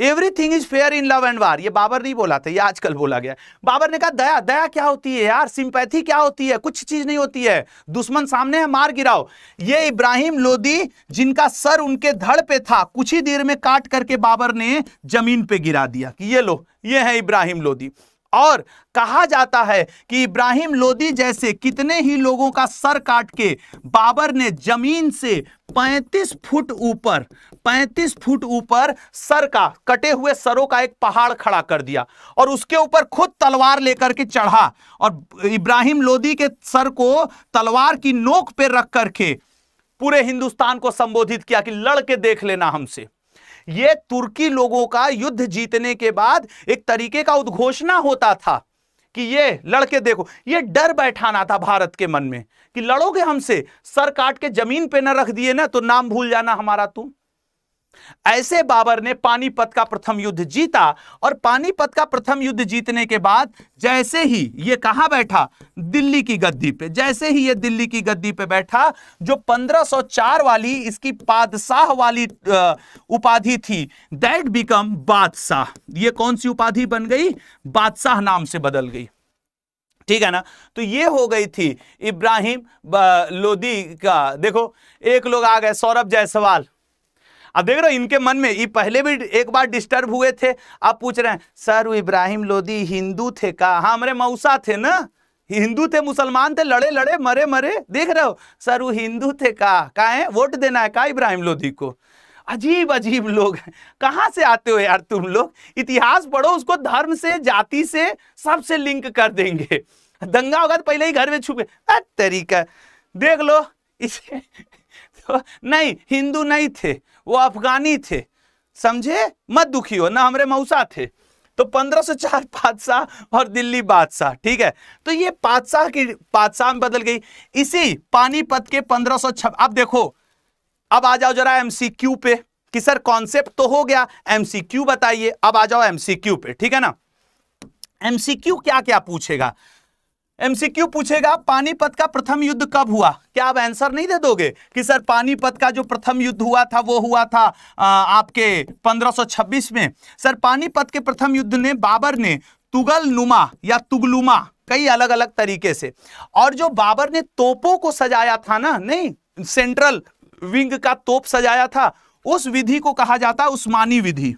everything is fair in love and war ये बाबर नहीं बोला था ये आजकल बोला गया बाबर ने कहा दया दया क्या होती है यार सिंपैथी क्या होती है कुछ चीज नहीं होती है दुश्मन सामने है मार गिराओ ये इब्राहिम लोदी जिनका सर उनके धड़ पे था कुछ ही देर में काट करके बाबर ने जमीन पे गिरा दिया कि ये लो ये है इब्राहिम लोदी और कहा जाता है कि इब्राहिम लोदी जैसे कितने ही लोगों का सर काट के बाबर ने जमीन से 35 फुट ऊपर 35 फुट ऊपर सर का कटे हुए सरों का एक पहाड़ खड़ा कर दिया और उसके ऊपर खुद तलवार लेकर के चढ़ा और इब्राहिम लोदी के सर को तलवार की नोक पे रख करके पूरे हिंदुस्तान को संबोधित किया कि लड़के देख लेना हमसे यह तुर्की लोगों का युद्ध जीतने के बाद एक तरीके का उद्घोषणा होता था कि ये लड़के देखो ये डर बैठाना था भारत के मन में कि लड़ोगे हमसे सर काट के जमीन पे ना रख दिए ना तो नाम भूल जाना हमारा तुम ऐसे बाबर ने पानीपत का प्रथम युद्ध जीता और पानीपत का प्रथम युद्ध जीतने के बाद जैसे ही ये कहा बैठा दिल्ली की गद्दी पे जैसे ही ये दिल्ली की गद्दी पे बैठा जो 1504 वाली इसकी बादशाह वाली उपाधि थी दैट बिकम बादशाह ये कौन सी उपाधि बन गई बादशाह नाम से बदल गई ठीक है ना तो ये हो गई थी इब्राहिम लोदी का देखो एक लोग आ गए सौरभ जायसवाल अब देख रहे हो इनके मन में ये पहले भी एक बार डिस्टर्ब हुए थे आप पूछ रहे हैं सर इब्राहिम लोदी हिंदू थे का हाँ हमारे मऊसा थे ना हिंदू थे मुसलमान थे लड़े लड़े मरे मरे देख रहे हो सर वो हिंदू थे का का है वोट देना है का इब्राहिम लोदी को अजीब अजीब लोग हैं कहाँ से आते हो यार तुम लोग इतिहास पढ़ो उसको धर्म से जाति से सबसे लिंक कर देंगे दंगा होगा तो पहले ही घर में छुपे तरीका देख लो इसे तो नहीं हिंदू नहीं थे वो अफगानी थे समझे मत दुखी हो ना हमारे मऊसा थे तो पंद्रह चार पादशाह और दिल्ली बादशाह ठीक है तो ये पादशाह की पादशाह में बदल गई इसी पानीपत के 1506 अब देखो अब आ जाओ जरा एमसीक्यू पे कि सर कॉन्सेप्ट तो हो गया एमसीक्यू बताइए अब आ जाओ एमसीक्यू पे ठीक है ना एमसीक्यू क्या क्या पूछेगा एमसीक्यू पूछेगा पानीपत का प्रथम युद्ध कब हुआ क्या आप आंसर नहीं दे दोगे कि सर पानीपत का जो प्रथम युद्ध हुआ था वो हुआ था आ, आपके 1526 में सर पानीपत के प्रथम युद्ध ने बाबर ने तुगल नुमा या तुगलुमा कई अलग अलग तरीके से और जो बाबर ने तोपों को सजाया था ना नहीं सेंट्रल विंग का तोप सजाया था उस विधि को कहा जाता उस्मानी विधि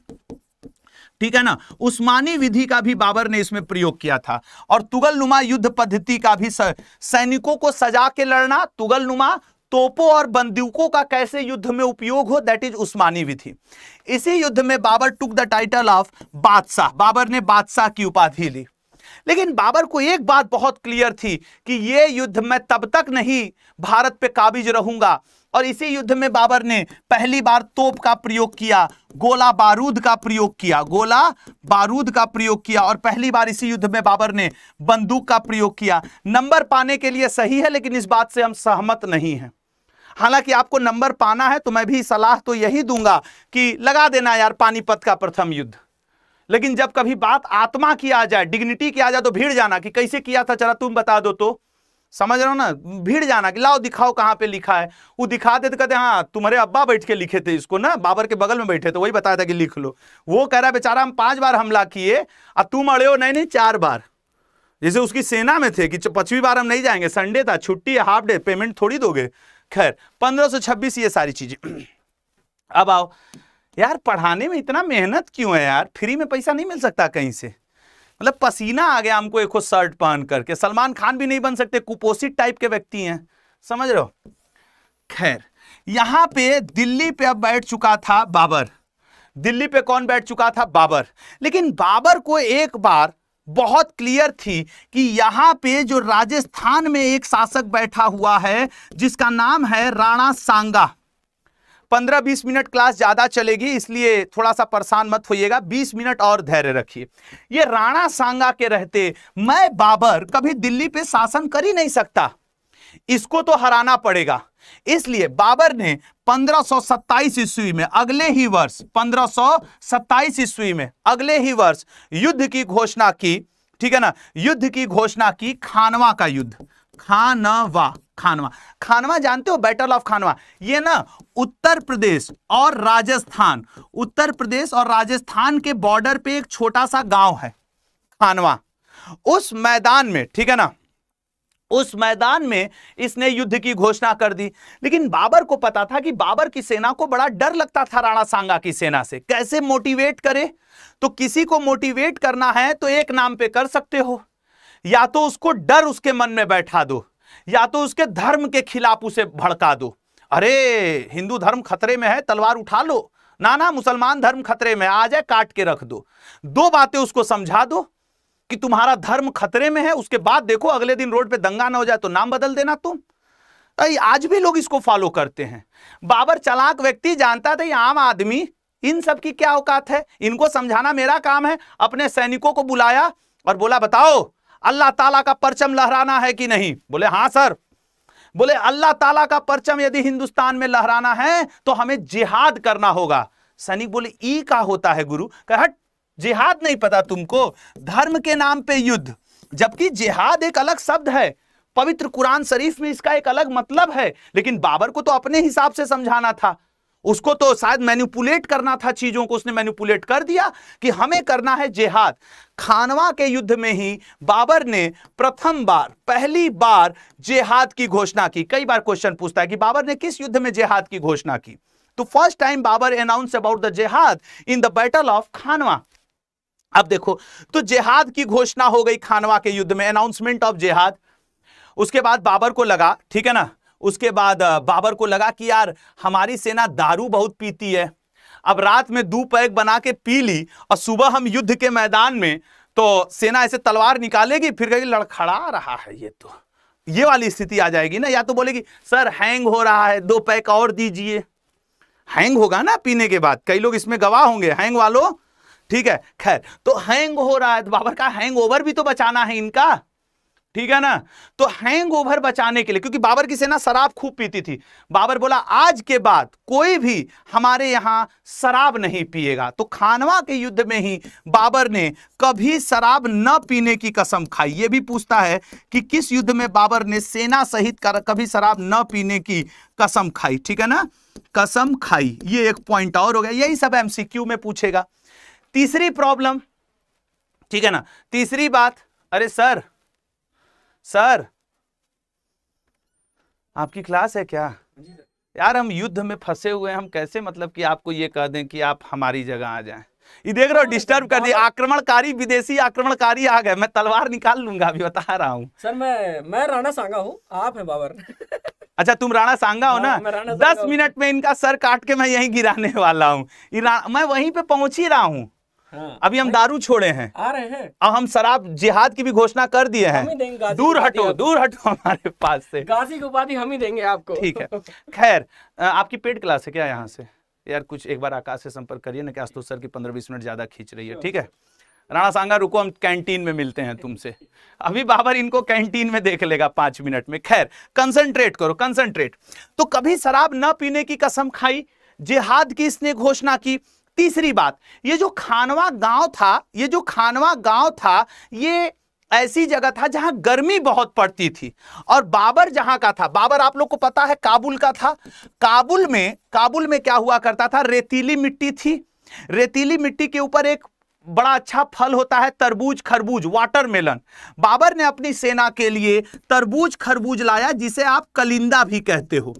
ठीक है ना उस्मानी विधि का भी बाबर ने इसमें प्रयोग किया था और तुगल नुमा युद्ध पद्धति का भी सैनिकों को सजा के लड़ना नुमा तोपों और बंदूकों का कैसे युद्ध में उपयोग हो दैट इज उस्मानी विधि इसी युद्ध में Babur took the title of Badshah Babur ने बादशाह की उपाधि ली लेकिन बाबर को एक बात बहुत क्लियर थी कि ये युद्ध मैं तब तक नहीं भारत पे काबिज रहूंगा और इसी युद्ध में बाबर ने पहली बार तोप का प्रयोग किया गोला बारूद का प्रयोग किया गोला बारूद का प्रयोग किया और पहली बार इसी युद्ध में बाबर ने बंदूक का प्रयोग किया नंबर पाने के लिए सही है लेकिन इस बात से हम सहमत नहीं हैं हालांकि आपको नंबर पाना है तो मैं भी सलाह तो यही दूंगा कि लगा देना यार पानीपत का प्रथम युद्ध लेकिन जब कभी बात आत्मा की आ जाए डिग्निटी की आ जाए तो भीड़ जाना कि कैसे किया था चला तुम बता दो तो समझ रहे हो ना भीड़ जाना कि लाओ दिखाओ कहाँ पे लिखा है वो दिखा देते तो कहते हाँ तुम्हारे अब्बा बैठ के लिखे थे इसको ना बाबर के बगल में बैठे थे वही बताया था कि लिख लो वो कह रहा है बेचारा हम पांच बार हमला किए और तुम अड़े हो नहीं नहीं चार बार जैसे उसकी सेना में थे कि पचवीं बार हम नहीं जाएंगे संडे था छुट्टी हाफ डे पेमेंट थोड़ी दोगे खैर पंद्रह ये सारी चीजें अब आओ यार पढ़ाने में इतना मेहनत क्यों है यार फ्री में पैसा नहीं मिल सकता कहीं से मतलब पसीना आ गया हमको एक शर्ट पहन करके सलमान खान भी नहीं बन सकते कुपोषित टाइप के व्यक्ति हैं समझ रहे हो खैर यहाँ पे दिल्ली पे अब बैठ चुका था बाबर दिल्ली पे कौन बैठ चुका था बाबर लेकिन बाबर को एक बार बहुत क्लियर थी कि यहाँ पे जो राजस्थान में एक शासक बैठा हुआ है जिसका नाम है राणा सांगा पंद्रह बीस मिनट क्लास ज़्यादा चलेगी इसलिए थोड़ा सा परेशान मत होइएगा बीस मिनट और धैर्य रखिए ये राणा सांगा के रहते मैं बाबर कभी दिल्ली पे शासन कर ही नहीं सकता इसको तो हराना पड़ेगा इसलिए बाबर ने 1527 ईस्वी में अगले ही वर्ष 1527 ईस्वी में अगले ही वर्ष युद्ध की घोषणा की ठीक है ना युद्ध की घोषणा की खानवा का युद्ध खानवा खानवा खानवा जानते हो बैटल ऑफ खानवा ये ना उत्तर प्रदेश और राजस्थान उत्तर प्रदेश और राजस्थान के बॉर्डर पे एक छोटा सा गांव है खानवा उस मैदान में ठीक है ना उस मैदान में इसने युद्ध की घोषणा कर दी लेकिन बाबर को पता था कि बाबर की सेना को बड़ा डर लगता था राणा सांगा की सेना से कैसे मोटिवेट करे तो किसी को मोटिवेट करना है तो एक नाम पे कर सकते हो या तो उसको डर उसके मन में बैठा दो या तो उसके धर्म के खिलाफ उसे भड़का दो अरे हिंदू धर्म खतरे में है तलवार उठा लो ना ना मुसलमान धर्म खतरे में आ जाए काट के रख दो दो बातें उसको समझा दो कि तुम्हारा धर्म खतरे में है उसके बाद देखो अगले दिन रोड पे दंगा ना हो जाए तो नाम बदल देना तुम आज भी लोग इसको फॉलो करते हैं बाबर चलाक व्यक्ति जानता था आम आदमी इन सब की क्या औकात है इनको समझाना मेरा काम है अपने सैनिकों को बुलाया और बोला बताओ अल्लाह ताला का परचम लहराना है कि नहीं बोले हाँ सर बोले अल्लाह ताला का परचम यदि हिंदुस्तान में लहराना है तो हमें जिहाद करना होगा सैनिक बोले ई का होता है गुरु कह जिहाद नहीं पता तुमको धर्म के नाम पे युद्ध जबकि जिहाद एक अलग शब्द है पवित्र कुरान शरीफ में इसका एक अलग मतलब है लेकिन बाबर को तो अपने हिसाब से समझाना था उसको तो शायद मैन्युपुलेट करना था चीजों को उसने मैन्युपुलेट कर दिया कि हमें करना है जेहाद खानवा के युद्ध में ही बाबर ने प्रथम बार पहली बार जेहाद की घोषणा की कई बार क्वेश्चन पूछता है कि बाबर ने किस युद्ध में जेहाद की घोषणा की तो first time Babur announce about the jihad in the battle of Khanwa अब देखो तो जेहाद की घोषणा हो गई खानवा के युद्ध में अनाउंसमेंट ऑफ जेहाद उसके बाद बाबर को लगा ठीक है ना उसके बाद बाबर को लगा कि यार हमारी सेना दारू बहुत पीती है अब रात में दो पैक बना के पी ली और सुबह हम युद्ध के मैदान में तो सेना ऐसे तलवार निकालेगी फिर कहेगी लड़खड़ा रहा है ये तो ये वाली स्थिति आ जाएगी ना या तो बोलेगी सर हैंग हो रहा है दो पैक और दीजिए हैंग होगा ना पीने के बाद कई लोग इसमें गवाह होंगे हैंग वालों ठीक है खैर तो हैंग हो रहा है तो बाबर का हैंग ओवर भी तो बचाना है इनका ठीक है ना तो हैंग ओवर बचाने के लिए क्योंकि बाबर की सेना शराब खूब पीती थी बाबर बोला आज के बाद कोई भी हमारे यहां शराब नहीं पिएगा तो खानवा के युद्ध में ही बाबर ने कभी शराब न पीने की कसम खाई ये भी पूछता है कि किस युद्ध में बाबर ने सेना सहित कर, कभी शराब न पीने की कसम खाई ठीक है ना कसम खाई ये एक पॉइंट और हो गया यही सब एमसीक्यू में पूछेगा तीसरी प्रॉब्लम ठीक है ना तीसरी बात अरे सर सर आपकी क्लास है क्या यार हम युद्ध में फंसे हुए हैं हम कैसे मतलब कि आपको ये कह दें कि आप हमारी जगह आ जाएं ये देख रहे हो डिस्टर्ब कर दिया आक्रमणकारी विदेशी आक्रमणकारी आ गए मैं तलवार निकाल लूंगा अभी बता रहा हूँ सर मैं मैं राणा सांगा हूँ आप है बाबर अच्छा तुम राणा सांगा हो ना हाँ, दस मिनट में इनका सर काट के मैं यहीं गिराने वाला हूँ मैं वहीं पे पहुंच ही रहा हूँ हाँ। अभी हम दारू छोड़े हैं आ रहे हैं अब हम शराब जिहाद की भी घोषणा कर दिए हैं दूर हटो दूर हटो हमारे पास से गाजी की उपाधि हम ही देंगे आपको ठीक है खैर आपकी पेड क्लास है क्या यहाँ से यार कुछ एक बार आकाश से संपर्क करिए ना क्या तो सर की पंद्रह बीस मिनट ज्यादा खींच रही है ठीक है राणा सांगा रुको हम कैंटीन में मिलते हैं तुमसे अभी बाबर इनको कैंटीन में देख लेगा पांच मिनट में खैर कंसंट्रेट करो कंसंट्रेट तो कभी शराब ना पीने की कसम खाई जिहाद की इसने घोषणा की तीसरी बात ये जो खानवा गांव था ये जो खानवा गांव था ये ऐसी जगह था जहां गर्मी बहुत पड़ती थी और बाबर जहां का था बाबर आप लोग को पता है काबुल का था काबुल में काबुल में क्या हुआ करता था रेतीली मिट्टी थी रेतीली मिट्टी के ऊपर एक बड़ा अच्छा फल होता है तरबूज खरबूज वाटरमेलन बाबर ने अपनी सेना के लिए तरबूज खरबूज लाया जिसे आप कलिंदा भी कहते हो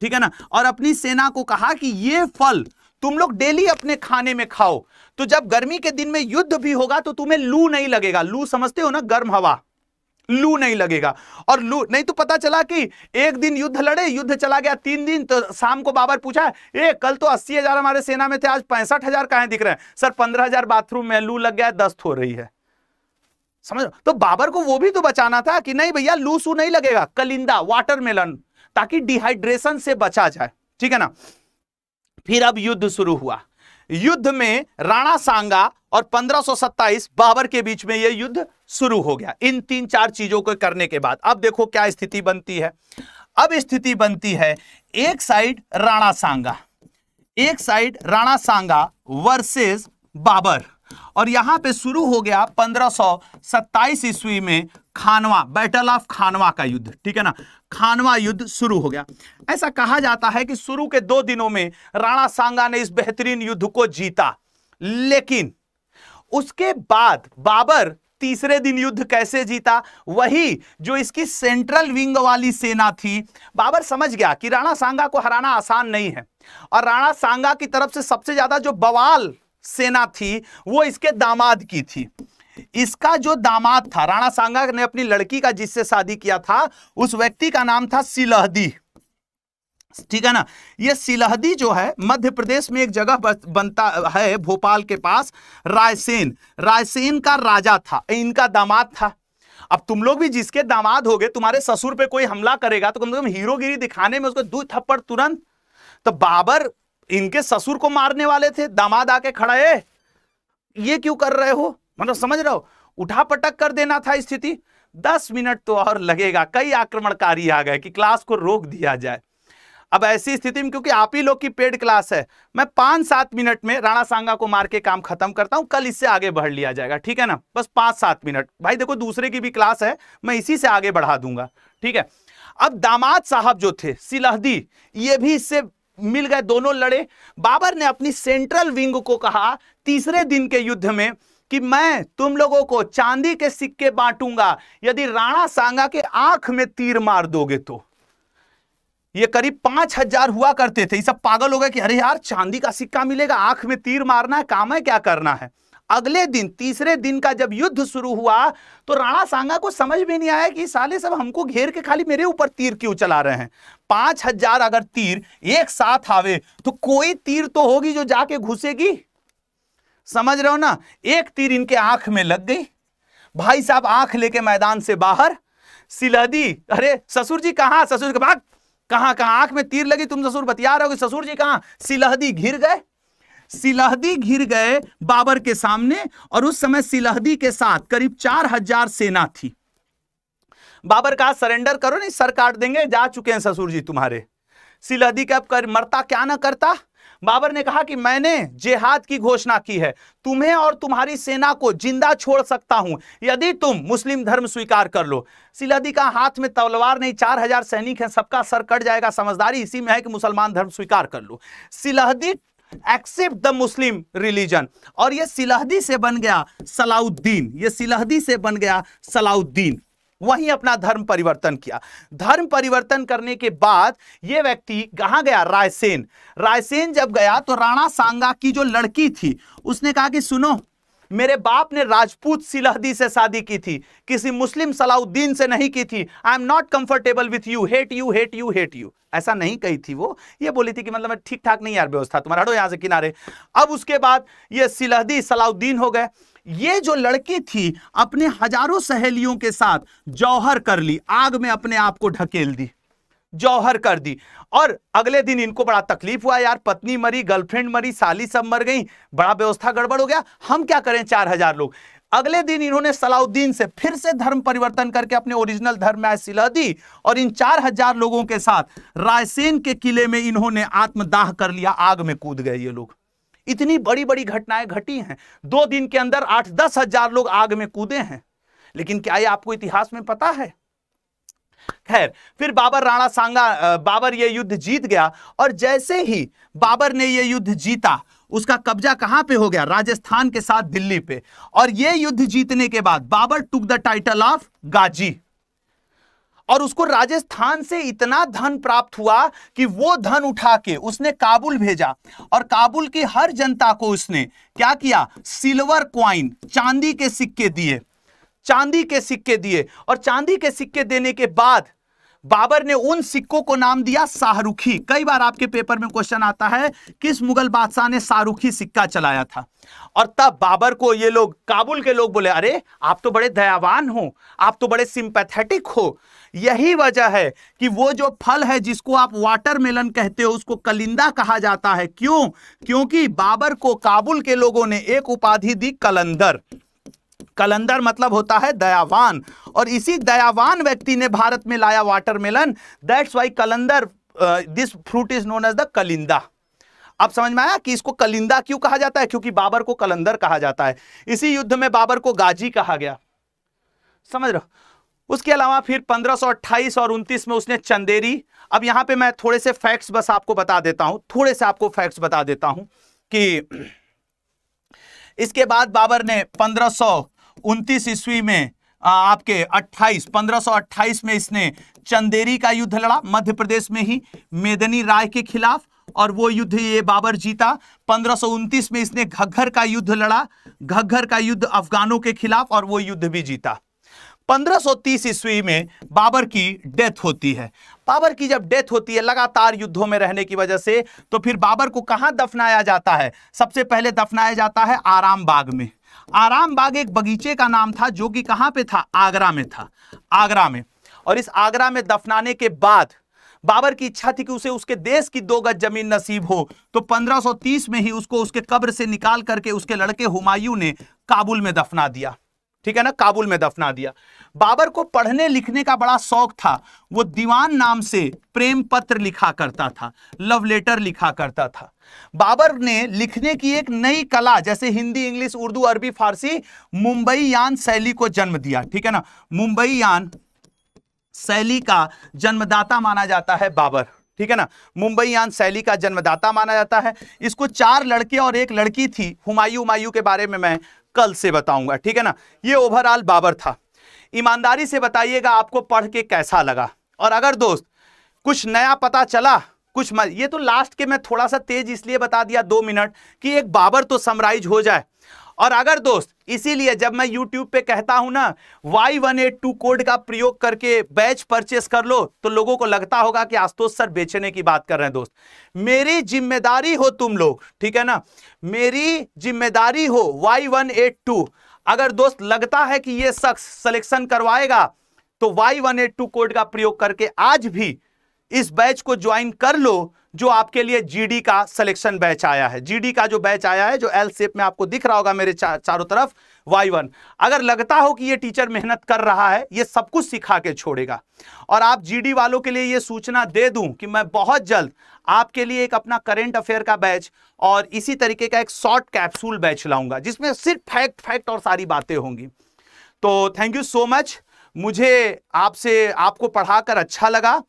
ठीक है ना और अपनी सेना को कहा कि ये फल तुम लोग डेली अपने खाने में खाओ तो जब गर्मी के दिन में युद्ध भी होगा तो तुम्हें लू नहीं लगेगा लू समझते हो ना गर्म हवा लू नहीं लगेगा और लू नहीं तो पता चला कि एक दिन युद्ध लड़े युद्ध चला गया तीन दिन तो शाम को बाबर पूछा ए कल तो अस्सी हजार हमारे सेना में थे आज पैंसठ हजार कहा दिख रहे हैं सर पंद्रह हजार बाथरूम में लू लग गया दस्त हो रही है समझ तो बाबर को वो भी तो बचाना था कि नहीं भैया लू सू नहीं लगेगा कलिंदा वाटरमेलन ताकि डिहाइड्रेशन से बचा जाए ठीक है ना फिर अब युद्ध शुरू हुआ युद्ध में राणा सांगा और 1527 बाबर के बीच में यह युद्ध शुरू हो गया इन तीन चार चीजों को करने के बाद अब देखो क्या स्थिति बनती है अब स्थिति बनती है एक साइड राणा सांगा एक साइड राणा सांगा वर्सेस बाबर और यहां पे शुरू हो गया 1527 ईस्वी में खानवा बैटल ऑफ खानवा का युद्ध ठीक है ना खानवा युद्ध शुरू हो गया ऐसा कहा जाता है कि शुरू के दो दिनों में राणा सांगा ने इस बेहतरीन युद्ध को जीता लेकिन उसके बाद बाबर तीसरे दिन युद्ध कैसे जीता वही जो इसकी सेंट्रल विंग वाली सेना थी बाबर समझ गया कि राणा सांगा को हराना आसान नहीं है और राणा सांगा की तरफ से सबसे ज्यादा जो बवाल सेना थी वो इसके दामाद की थी इसका जो दामाद था राणा सांगा ने अपनी लड़की का जिससे शादी किया था उस व्यक्ति का नाम था सिलहदी ठीक है ना ये सिलहदी जो है मध्य प्रदेश में एक जगह बनता है भोपाल के पास रायसेन रायसेन का राजा था इनका दामाद था अब तुम लोग भी जिसके दामाद हो तुम्हारे ससुर पे कोई हमला करेगा तो कम से कम हीरोगिरी दिखाने में उसको दो थप्पड़ तुरंत तो बाबर इनके ससुर को मारने वाले थे दामाद आके खड़ा है ये क्यों कर रहे हो मतलब समझ रहे हो उठा पटक कर देना था स्थिति दस मिनट तो और लगेगा कई आक्रमणकारी आ गए कि क्लास को रोक दिया जाए अब ऐसी स्थिति में क्योंकि आप ही लोग की पेड क्लास है मैं पांच सात मिनट में राणा सांगा को मार के काम खत्म करता हूं कल इससे आगे बढ़ लिया जाएगा ठीक है ना बस पांच सात मिनट भाई देखो दूसरे की भी क्लास है मैं इसी से आगे बढ़ा दूंगा ठीक है अब दामाद साहब जो थे सिलहदी ये भी इससे मिल गए दोनों लड़े बाबर ने अपनी सेंट्रल विंग को कहा तीसरे दिन के युद्ध में कि मैं तुम लोगों को चांदी के सिक्के बांटूंगा यदि राणा सांगा के आंख में तीर मार दोगे तो ये करीब पांच हजार हुआ करते थे ये सब पागल हो गए कि अरे यार चांदी का सिक्का मिलेगा आंख में तीर मारना है काम है क्या करना है अगले दिन तीसरे दिन का जब युद्ध शुरू हुआ तो राणा सांगा को समझ में नहीं आया कि साले सब हमको घेर के खाली मेरे ऊपर तीर क्यों चला रहे हैं पांच हजार अगर तीर एक साथ आवे तो कोई तीर तो होगी जो जाके घुसेगी समझ रहे हो ना एक तीर इनके आंख में लग गई भाई साहब आंख लेके मैदान से बाहर सिलहदी अरे ससुर जी कहा ससुर के भाग आंख में तीर लगी तुम ससुर बतिया रहे हो ससुर जी कहा सिलहदी घिर गए सिलहदी घिर गए बाबर के सामने और उस समय सिलहदी के साथ करीब चार हजार सेना थी बाबर कहा सरेंडर करो नहीं सर काट देंगे जा चुके हैं ससुर जी तुम्हारे सिलहदी का अब कर मरता क्या ना करता बाबर ने कहा कि मैंने जेहाद की घोषणा की है तुम्हें और तुम्हारी सेना को जिंदा छोड़ सकता हूं यदि तुम मुस्लिम धर्म स्वीकार कर लो सिलादी का हाथ में तलवार नहीं चार हजार सैनिक हैं सबका सर कट जाएगा समझदारी इसी में है कि मुसलमान धर्म स्वीकार कर लो Silhadi accept the Muslim religion और ये सिलहदी से बन गया सलाउद्दीन ये सिलहदी से बन गया सलाउद्दीन वहीं अपना धर्म परिवर्तन किया धर्म परिवर्तन करने के बाद यह व्यक्ति कहा गया रायसेन रायसेन जब गया तो राणा सांगा की जो लड़की थी उसने कहा कि सुनो मेरे बाप ने राजपूत सिलहदी से शादी की थी किसी मुस्लिम सलाउद्दीन से नहीं की थी I am not comfortable with you hate you hate you hate you ऐसा नहीं कही थी वो ये बोली थी कि मतलब मैं ठीक ठाक नहीं यार व्यवस्था तुम्हारा हटो यहां से किनारे अब उसके बाद ये सिलहदी सलाउद्दीन हो गए ये जो लड़की थी अपने हजारों सहेलियों के साथ जौहर कर ली आग में अपने आप को ढकेल दी जौहर कर दी और अगले दिन इनको बड़ा तकलीफ हुआ यार पत्नी मरी गर्लफ्रेंड मरी साली सब मर गई बड़ा व्यवस्था गड़बड़ हो गया हम क्या करें चार हजार लोग अगले दिन इन्होंने सलाउद्दीन से फिर से धर्म परिवर्तन करके अपने ओरिजिनल धर्म में सिला दी और इन चार हजार लोगों के साथ रायसेन के किले में इन्होंने आत्मदाह कर लिया आग में कूद गए ये लोग इतनी बड़ी बड़ी घटनाएं घटी हैं दो दिन के अंदर आठ दस हजार लोग आग में कूदे हैं लेकिन क्या ये आपको इतिहास में पता है खैर फिर बाबर राणा सांगा बाबर ये युद्ध जीत गया और जैसे ही बाबर ने ये युद्ध जीता उसका कब्जा कहां पे हो गया राजस्थान के साथ दिल्ली पे और ये युद्ध जीतने के बाद Babur took the title of Ghazi और उसको राजस्थान से इतना धन प्राप्त हुआ कि वो धन उठा के उसने काबुल भेजा और काबुल की हर जनता को उसने क्या किया सिल्वर क्वाइन चांदी के सिक्के दिए चांदी के सिक्के दिए और चांदी के सिक्के देने के बाद बाबर ने उन सिक्कों को नाम दिया शाहरुखी कई बार आपके पेपर में क्वेश्चन आता है किस मुगल बादशाह ने शाहरुखी सिक्का चलाया था और तब बाबर को ये लोग काबुल के लोग बोले अरे आप तो बड़े दयावान हो आप तो बड़े सिंपैथेटिक हो यही वजह है कि वो जो फल है जिसको आप वाटरमेलन कहते हो उसको कलिंदा कहा जाता है क्यों क्योंकि बाबर को काबुल के लोगों ने एक उपाधि दी कलंदर कलंदर मतलब होता है दयावान और इसी दयावान व्यक्ति ने भारत में लाया watermelon that's why kalandar this fruit is known as the kalinda अब समझ में आया कि इसको कलिंदा क्यों कहा जाता है क्योंकि बाबर को कलंदर कहा जाता है इसी युद्ध में बाबर को गाजी कहा गया समझ रहे उसके अलावा फिर 1528 और 29 में उसने चंदेरी अब यहां पे मैं थोड़े से फैक्ट्स बस आपको बता देता हूं थोड़े से आपको फैक्ट्स बता देता हूं कि इसके बाद बाबर ने 1500 उनतीस ईस्वी में आपके 28 1528 में इसने चंदेरी का युद्ध लड़ा मध्य प्रदेश में ही मेदनी राय के खिलाफ और वो युद्ध ये बाबर जीता पंद्रह में इसने घग्घर का युद्ध लड़ा घग्घर का युद्ध अफगानों के खिलाफ और वो युद्ध भी जीता 1530 ईस्वी में बाबर की डेथ होती है बाबर की जब डेथ होती है लगातार युद्धों में रहने की वजह से तो फिर बाबर को कहां दफनाया जाता है सबसे पहले दफनाया जाता है आराम बाग में आराम बाग एक बगीचे का नाम था जो कि कहां पे था आगरा में था आगरा में और इस आगरा में दफनाने के बाद बाबर की इच्छा थी कि उसे उसके देश की दो गज जमीन नसीब हो तो 1530 में ही उसको उसके कब्र से निकाल करके उसके लड़के हुमायूं ने काबुल में दफना दिया ठीक है ना काबुल में दफना दिया बाबर को पढ़ने लिखने का बड़ा शौक था वो दीवान नाम से प्रेम पत्र लिखा करता था लव लेटर लिखा करता था बाबर ने लिखने की एक नई कला जैसे हिंदी इंग्लिश उर्दू अरबी फारसी मुंबई यान शैली को जन्म दिया ठीक है ना मुंबई यान शैली का जन्मदाता माना जाता है बाबर ठीक है ना मुंबई यान शैली का जन्मदाता माना जाता है इसको चार लड़के और एक लड़की थी हुमायूं हुमायूं के बारे में मैं कल से बताऊंगा ठीक है ना ये ओवरऑल बाबर था ईमानदारी से बताइएगा आपको पढ़ के कैसा लगा और अगर दोस्त कुछ नया पता चला कुछ मत ये तो लास्ट के मैं थोड़ा सा तेज इसलिए बता दिया दो मिनट कि एक बाबर तो समराइज हो जाए और अगर दोस्त इसीलिए जब मैं यूट्यूब पे कहता हूं ना Y one eight two code का प्रयोग करके बैच परचेस कर लो तो लोगों को लगता होगा कि आस्तोष सर बेचने की बात कर रहे हैं दोस्त मेरी जिम्मेदारी हो तुम लोग ठीक है ना मेरी जिम्मेदारी हो वाई वन एट टू अगर दोस्त लगता है कि ये शख्स सिलेक्शन करवाएगा तो Y one eight two code का प्रयोग करके आज भी इस बैच को ज्वाइन कर लो जो आपके लिए जीडी का सिलेक्शन बैच आया है जीडी का जो बैच आया है जो एल सेप में आपको दिख रहा होगा मेरे चा, चारों तरफ वाई वन अगर लगता हो कि ये टीचर मेहनत कर रहा है ये सब कुछ सिखा के छोड़ेगा और आप जीडी वालों के लिए ये सूचना दे दूं कि मैं बहुत जल्द आपके लिए एक अपना करेंट अफेयर का बैच और इसी तरीके का एक शॉर्ट कैप्सूल बैच लाऊंगा जिसमें सिर्फ फैक्ट फैक्ट और सारी बातें होंगी तो थैंक यू सो मच मुझे आपसे आपको पढ़ाकर अच्छा लगा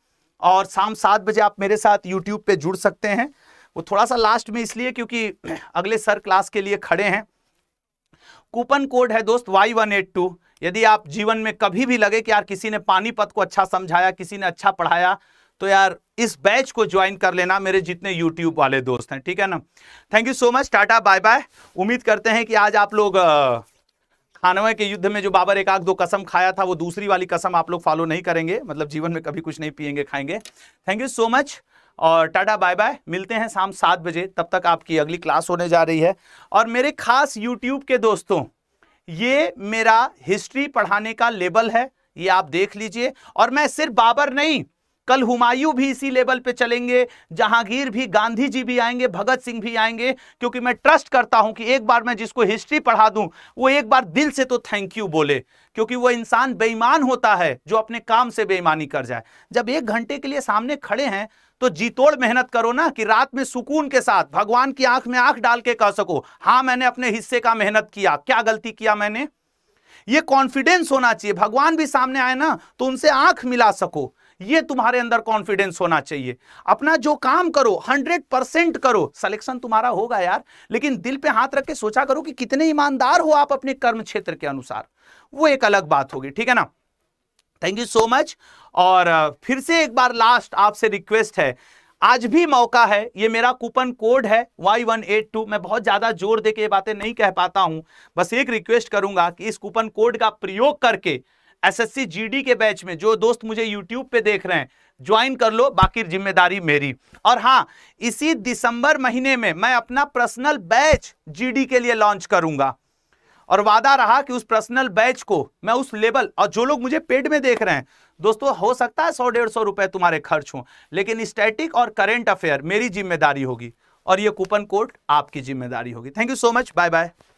और शाम सात बजे आप मेरे साथ यूट्यूब पे जुड़ सकते हैं वो थोड़ा सा लास्ट में इसलिए क्योंकि अगले सर क्लास के लिए खड़े हैं कूपन कोड है दोस्त वाई वन एट टू यदि आप जीवन में कभी भी लगे कि यार किसी ने पानीपत को अच्छा समझाया किसी ने अच्छा पढ़ाया तो यार इस बैच को ज्वाइन कर लेना मेरे जितने यूट्यूब वाले दोस्त हैं ठीक है ना thank you so much tata bye bye उम्मीद करते हैं कि आज आप लोग खानवे के युद्ध में जो बाबर एक आग दो कसम खाया था वो दूसरी वाली कसम आप लोग फॉलो नहीं करेंगे मतलब जीवन में कभी कुछ नहीं पियेंगे खाएंगे थैंक यू सो मच और टाटा बाय बाय मिलते हैं शाम सात बजे तब तक आपकी अगली क्लास होने जा रही है और मेरे खास यूट्यूब के दोस्तों ये मेरा हिस्ट्री पढ़ाने का लेबल है ये आप देख लीजिए और मैं सिर्फ बाबर नहीं कल हुमायूं भी इसी लेवल पे चलेंगे जहांगीर भी गांधी जी भी आएंगे भगत सिंह भी आएंगे क्योंकि मैं ट्रस्ट करता हूं कि एक बार मैं जिसको हिस्ट्री पढ़ा दूं वो एक बार दिल से तो थैंक यू बोले क्योंकि वो इंसान बेईमान होता है जो अपने काम से बेईमानी कर जाए जब एक घंटे के लिए सामने खड़े हैं तो जीतोड़ मेहनत करो ना कि रात में सुकून के साथ भगवान की आंख में आंख डाल के कह सको हाँ मैंने अपने हिस्से का मेहनत किया क्या गलती किया मैंने ये कॉन्फिडेंस होना चाहिए भगवान भी सामने आए ना तो उनसे आंख मिला सको ये तुम्हारे अंदर कॉन्फिडेंस होना चाहिए अपना जो काम करो हंड्रेड परसेंट करो सिलेक्शन तुम्हारा होगा यार लेकिन दिल पे हाथ रख के सोचा करो कि कितने ईमानदार हो आप अपने कर्म क्षेत्र के अनुसार वो एक अलग बात होगी ठीक है ना थैंक यू सो मच और फिर से एक बार लास्ट आपसे रिक्वेस्ट है आज भी मौका है ये मेरा कूपन कोड है वाई वन एट टू मैं बहुत ज़्यादा जोर दे के ये बातें नहीं कह पाता हूं बस एक रिक्वेस्ट करूंगा कि इस कूपन कोड का प्रयोग करके एसएससी जीडी के बैच में जो दोस्त मुझे यूट्यूब पे देख रहे हैं ज्वाइन कर लो बाकी जिम्मेदारी मेरी और हाँ इसी दिसंबर महीने में मैं अपना पर्सनल बैच जीडी के लिए लॉन्च करूंगा और वादा रहा कि उस पर्सनल बैच को मैं उस लेवल और जो लोग मुझे पेड में देख रहे हैं दोस्तों हो सकता है सौ डेढ़ सौ रुपए तुम्हारे खर्च हो लेकिन स्टैटिक और करेंट अफेयर मेरी जिम्मेदारी होगी और ये कूपन कोड आपकी जिम्मेदारी होगी thank you so much bye bye